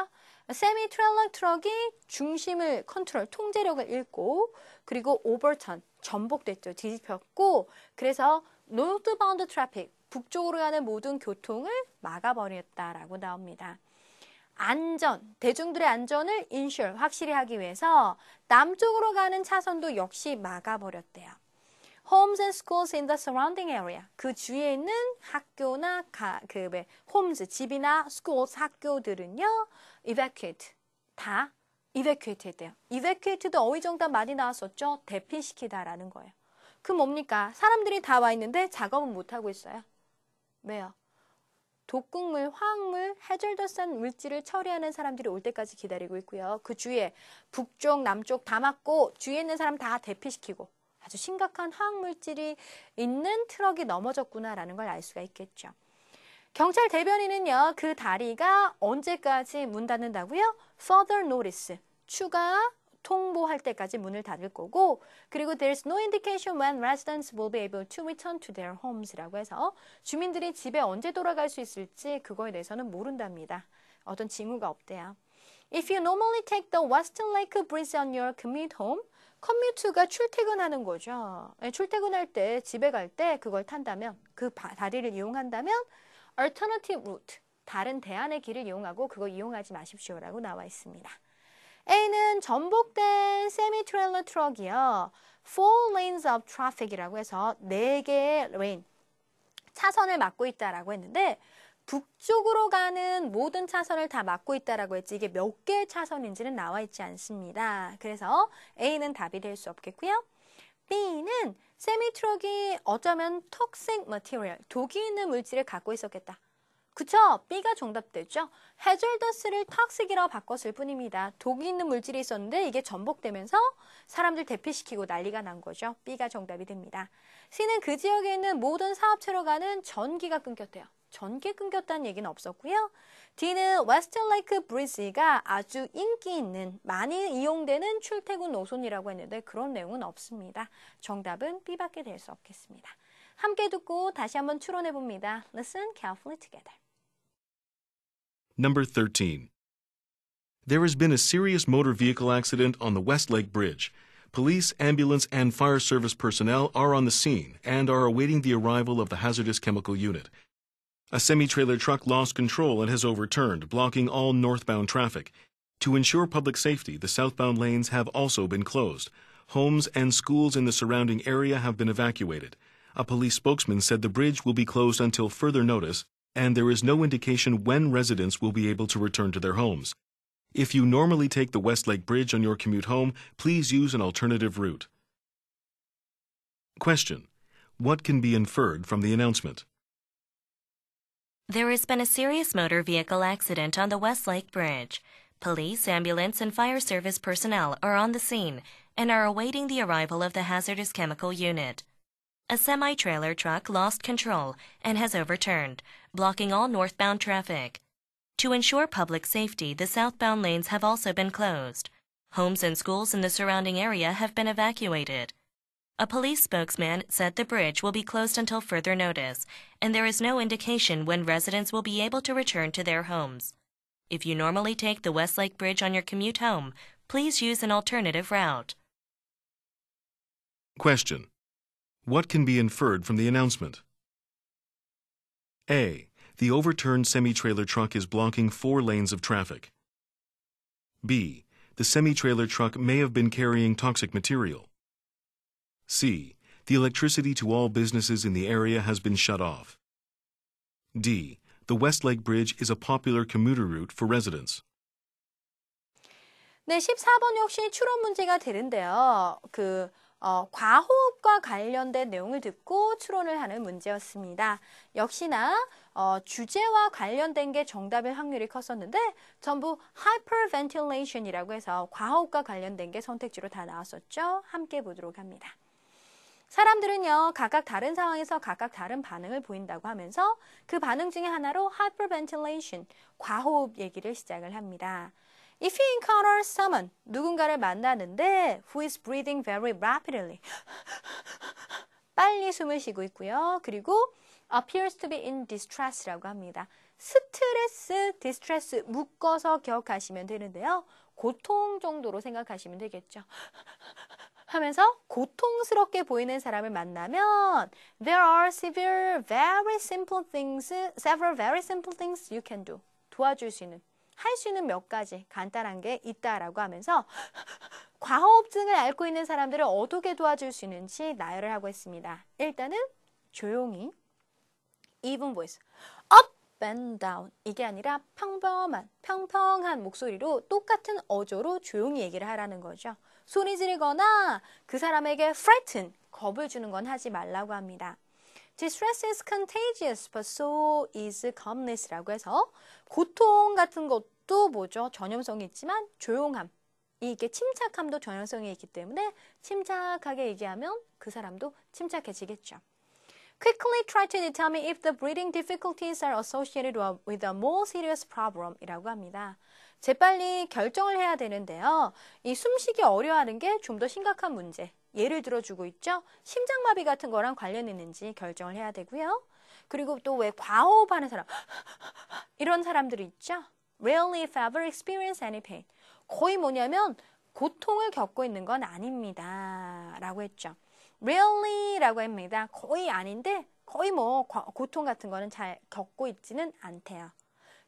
어, semi-trailer truck이 중심을 컨트롤, 통제력을 잃고 그리고 오버턴 전복됐죠. 뒤집혔고 그래서 노 o r t h b o u n 북쪽으로 가는 모든 교통을 막아버렸다라고 나옵니다. 안전, 대중들의 안전을 인슐 확실히 하기 위해서 남쪽으로 가는 차선도 역시 막아버렸대요. homes and schools in the surrounding area. 그 주위에 있는 학교나 가, 그 왜, homes, 집이나 schools, 학교들은요, evacuate. 다 evacuate 했대요. evacuate도 어휘정답 많이 나왔었죠? 대피시키다라는 거예요. 그 뭡니까? 사람들이 다 와 있는데 작업은 못하고 있어요. 왜요? 독극물, 화학물, 해절도산 물질을 처리하는 사람들이 올 때까지 기다리고 있고요. 그 주위에 북쪽, 남쪽 다 막고 주위에 있는 사람 다 대피시키고 아주 심각한 화학물질이 있는 트럭이 넘어졌구나라는 걸 알 수가 있겠죠. 경찰 대변인은요, 그 다리가 언제까지 문 닫는다고요? Further notice, 추가 통보할 때까지 문을 닫을 거고 그리고 there's no indication when residents will be able to return to their homes라고 해서 주민들이 집에 언제 돌아갈 수 있을지 그거에 대해서는 모른답니다. 어떤 징후가 없대요. If you normally take the Western Lake Bridge on your commute home, 커뮤트가 출퇴근하는 거죠. 출퇴근할 때, 집에 갈 때 그걸 탄다면, 그 다리를 이용한다면 alternative route, 다른 대안의 길을 이용하고 그거 이용하지 마십시오라고 나와 있습니다. A는 전복된 세미 트레일러 트럭이요. Four lanes of traffic이라고 해서 네 개의 레인 차선을 막고 있다라고 했는데 북쪽으로 가는 모든 차선을 다 막고 있다라고 했지 이게 몇 개의 차선인지는 나와 있지 않습니다. 그래서 A는 답이 될 수 없겠고요. B는 세미 트럭이 어쩌면 톡색 머티리얼, 독이 있는 물질을 갖고 있었겠다. 그쵸? B가 정답되죠? 해저더스를 탁식이라고 바꿨을 뿐입니다. 독이 있는 물질이 있었는데 이게 전복되면서 사람들 대피시키고 난리가 난 거죠. B가 정답이 됩니다. C는 그 지역에 있는 모든 사업체로 가는 전기가 끊겼대요. 전기 끊겼다는 얘기는 없었고요. D는 웨스트라이크 브리지가 아주 인기 있는 많이 이용되는 출퇴근 노선이라고 했는데 그런 내용은 없습니다. 정답은 B밖에 될 수 없겠습니다. 함께 듣고 다시 한번 추론해 봅니다. Listen carefully together. Number 13. There has been a serious motor vehicle accident on the Westlake Bridge. Police, ambulance, and fire service personnel are on the scene and are awaiting the arrival of the hazardous chemical unit. A semi-trailer truck lost control and has overturned, blocking all northbound traffic. To ensure public safety, the southbound lanes have also been closed. Homes and schools in the surrounding area have been evacuated. A police spokesman said the bridge will be closed until further notice and there is no indication when residents will be able to return to their homes. If you normally take the Westlake Bridge on your commute home, please use an alternative route. Question. What can be inferred from the announcement? There has been a serious motor vehicle accident on the Westlake Bridge. Police, ambulance, and fire service personnel are on the scene and are awaiting the arrival of the hazardous chemical unit. A semi trailer truck lost control and has overturned, blocking all northbound traffic. To ensure public safety, the southbound lanes have also been closed. Homes and schools in the surrounding area have been evacuated. A police spokesman said the bridge will be closed until further notice, and there is no indication when residents will be able to return to their homes. If you normally take the Westlake Bridge on your commute home, please use an alternative route. Question what can be inferred from the announcement? A. The overturned semi-trailer truck is blocking four lanes of traffic. B. The semi-trailer truck may have been carrying toxic material. C. The electricity to all businesses in the area has been shut off. D. The Westlake Bridge is a popular commuter route for residents. 네, 14번 역시 추론 문제가 되는데요. 그 어, 과호흡과 관련된 내용을 듣고 추론을 하는 문제였습니다. 역시나 어, 주제와 관련된 게 정답일 확률이 컸었는데 전부 hyperventilation이라고 해서 과호흡과 관련된 게 선택지로 다 나왔었죠. 함께 보도록 합니다. 사람들은요, 각각 다른 상황에서 각각 다른 반응을 보인다고 하면서 그 반응 중에 하나로 hyperventilation, 과호흡 얘기를 시작을 합니다. If he encounters someone, 누군가를 만나는데 who is breathing very rapidly, 빨리 숨을 쉬고 있고요. 그리고 appears to be in distress라고 합니다. 스트레스, 디스트레스 묶어서 기억하시면 되는데요. 고통 정도로 생각하시면 되겠죠. 하면서 고통스럽게 보이는 사람을 만나면 there are s e v e r a l very simple things, several very simple things you can do. 도와줄 수 있는 할수 있는 몇 가지 간단한 게 있다라고 하면서 과호흡증을 앓고 있는 사람들을 어떻게 도와줄 수 있는지 나열을 하고 있습니다. 일단은 조용히 even voice up and down 이게 아니라 평범한 평평한 목소리로 똑같은 어조로 조용히 얘기를 하라는 거죠. 손이 지르거나 그 사람에게 frighten 겁을 주는 건 하지 말라고 합니다. Distress is contagious, but so is calmness라고 해서 고통 같은 것도 뭐죠? 전염성이 있지만 조용함. 이게 침착함도 전염성이 있기 때문에 침착하게 얘기하면 그 사람도 침착해지겠죠. Quickly try to determine if the breathing difficulties are associated with a more serious problem 이라고 합니다. 재빨리 결정을 해야 되는데요. 이 숨쉬기 어려워하는 게 좀 더 심각한 문제. 예를 들어주고 있죠. 심장마비 같은 거랑 관련 있는지 결정을 해야 되고요. 그리고 또 왜 과호흡하는 사람 이런 사람들이 있죠. Rarely if ever experience any pain. 거의 뭐냐면 고통을 겪고 있는 건 아닙니다. 라고 했죠. Rarely 라고 합니다. 거의 아닌데 거의 뭐 고통 같은 거는 잘 겪고 있지는 않대요.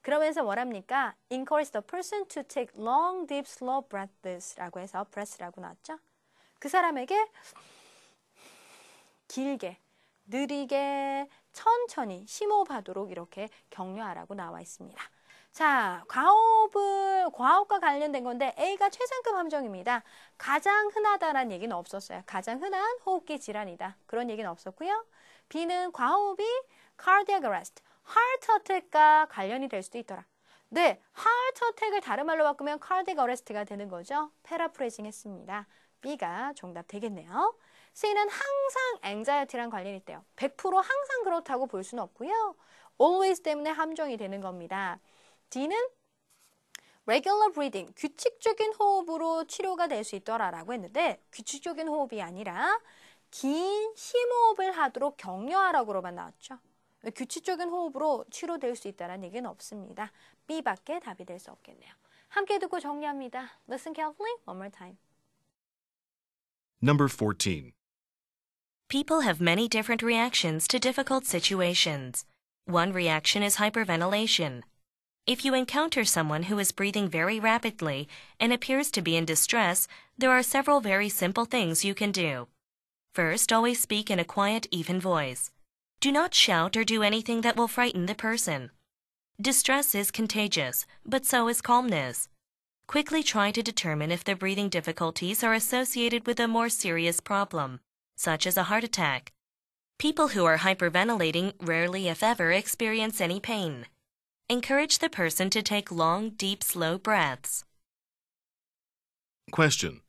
그러면서 뭐랍니까? encourage the person to take long, deep, slow breaths 라고 해서 breath라고 나왔죠. 그 사람에게 길게, 느리게, 천천히 심호흡하도록 이렇게 격려하라고 나와 있습니다. 자, 과업은 과업과 관련된 건데 A가 최상급 함정입니다. 가장 흔하다라는 얘기는 없었어요. 가장 흔한 호흡기 질환이다. 그런 얘기는 없었고요. B는 과호흡이 cardiac arrest, heart attack과 관련이 될 수도 있더라. 네, heart attack을 다른 말로 바꾸면 cardiac arrest가 되는 거죠. 패라프레징 했습니다. B가 정답 되겠네요. C는 항상 anxiety랑 관련이 있대요. 100% 항상 그렇다고 볼 수는 없고요. always 때문에 함정이 되는 겁니다. D는 regular breathing, 규칙적인 호흡으로 치료가 될 수 있더라라고 했는데 규칙적인 호흡이 아니라 긴 심호흡을 하도록 격려하라고로만 나왔죠. 규칙적인 호흡으로 치료될 수 있다는 얘기는 없습니다. B밖에 답이 될 수 없겠네요. 함께 듣고 정리합니다. Listen carefully one more time. Number 14. People have many different reactions to difficult situations. One reaction is hyperventilation. If you encounter someone who is breathing very rapidly and appears to be in distress, there are several very simple things you can do. First, always speak in a quiet, even voice. Do not shout or do anything that will frighten the person. Distress is contagious, but so is calmness. Quickly try to determine if the breathing difficulties are associated with a more serious problem such as a heart attack. People who are hyperventilating rarely, if ever, experience any pain. Encourage the person to take long, deep, slow breaths. Question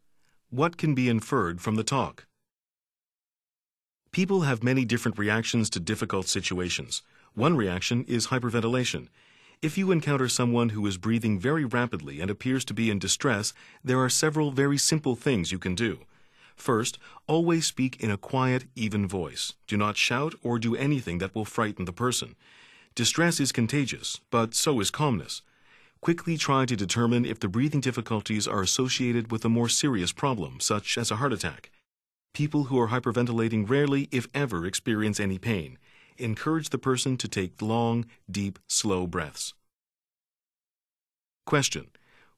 What can be inferred from the talk? People have many different reactions to difficult situations. One reaction is hyperventilation. If you encounter someone who is breathing very rapidly and appears to be in distress, there are several very simple things you can do. First, always speak in a quiet, even voice. Do not shout or do anything that will frighten the person. Distress is contagious, but so is calmness. Quickly try to determine if the breathing difficulties are associated with a more serious problem, such as a heart attack. People who are hyperventilating rarely, if ever, experience any pain. Encourage the person to take long, deep, slow breaths. Question.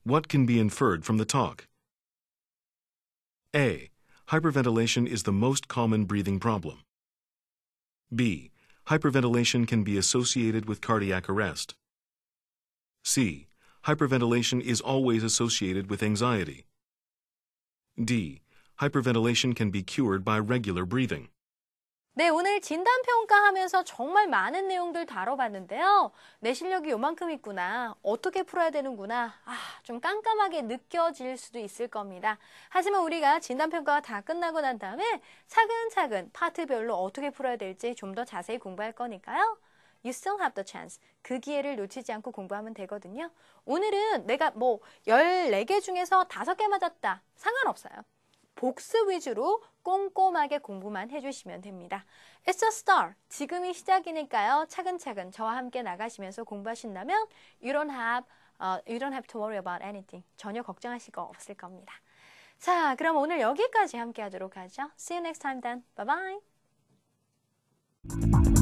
What can be inferred from the talk? A hyperventilation is the most common breathing problem. B. Hyperventilation can be associated with cardiac arrest. C. Hyperventilation is always associated with anxiety. D. Hyperventilation can be cured by regular breathing. 네, 오늘 진단평가하면서 정말 많은 내용들 다뤄봤는데요. 내 실력이 요만큼 있구나, 어떻게 풀어야 되는구나, 아, 좀 깜깜하게 느껴질 수도 있을 겁니다. 하지만 우리가 진단평가가 다 끝나고 난 다음에 차근차근 파트별로 어떻게 풀어야 될지 좀 더 자세히 공부할 거니까요. You still have the chance. 그 기회를 놓치지 않고 공부하면 되거든요. 오늘은 내가 뭐 14개 중에서 5개 맞았다. 상관없어요. 복습 위주로 꼼꼼하게 공부만 해주시면 됩니다. It's a start. 지금이 시작이니까요. 차근차근 저와 함께 나가시면서 공부하신다면 you don't have, uh, you don't have to worry about anything. 전혀 걱정하실 거 없을 겁니다. 자, 그럼 오늘 여기까지 함께 하도록 하죠. See you next time then. Bye bye.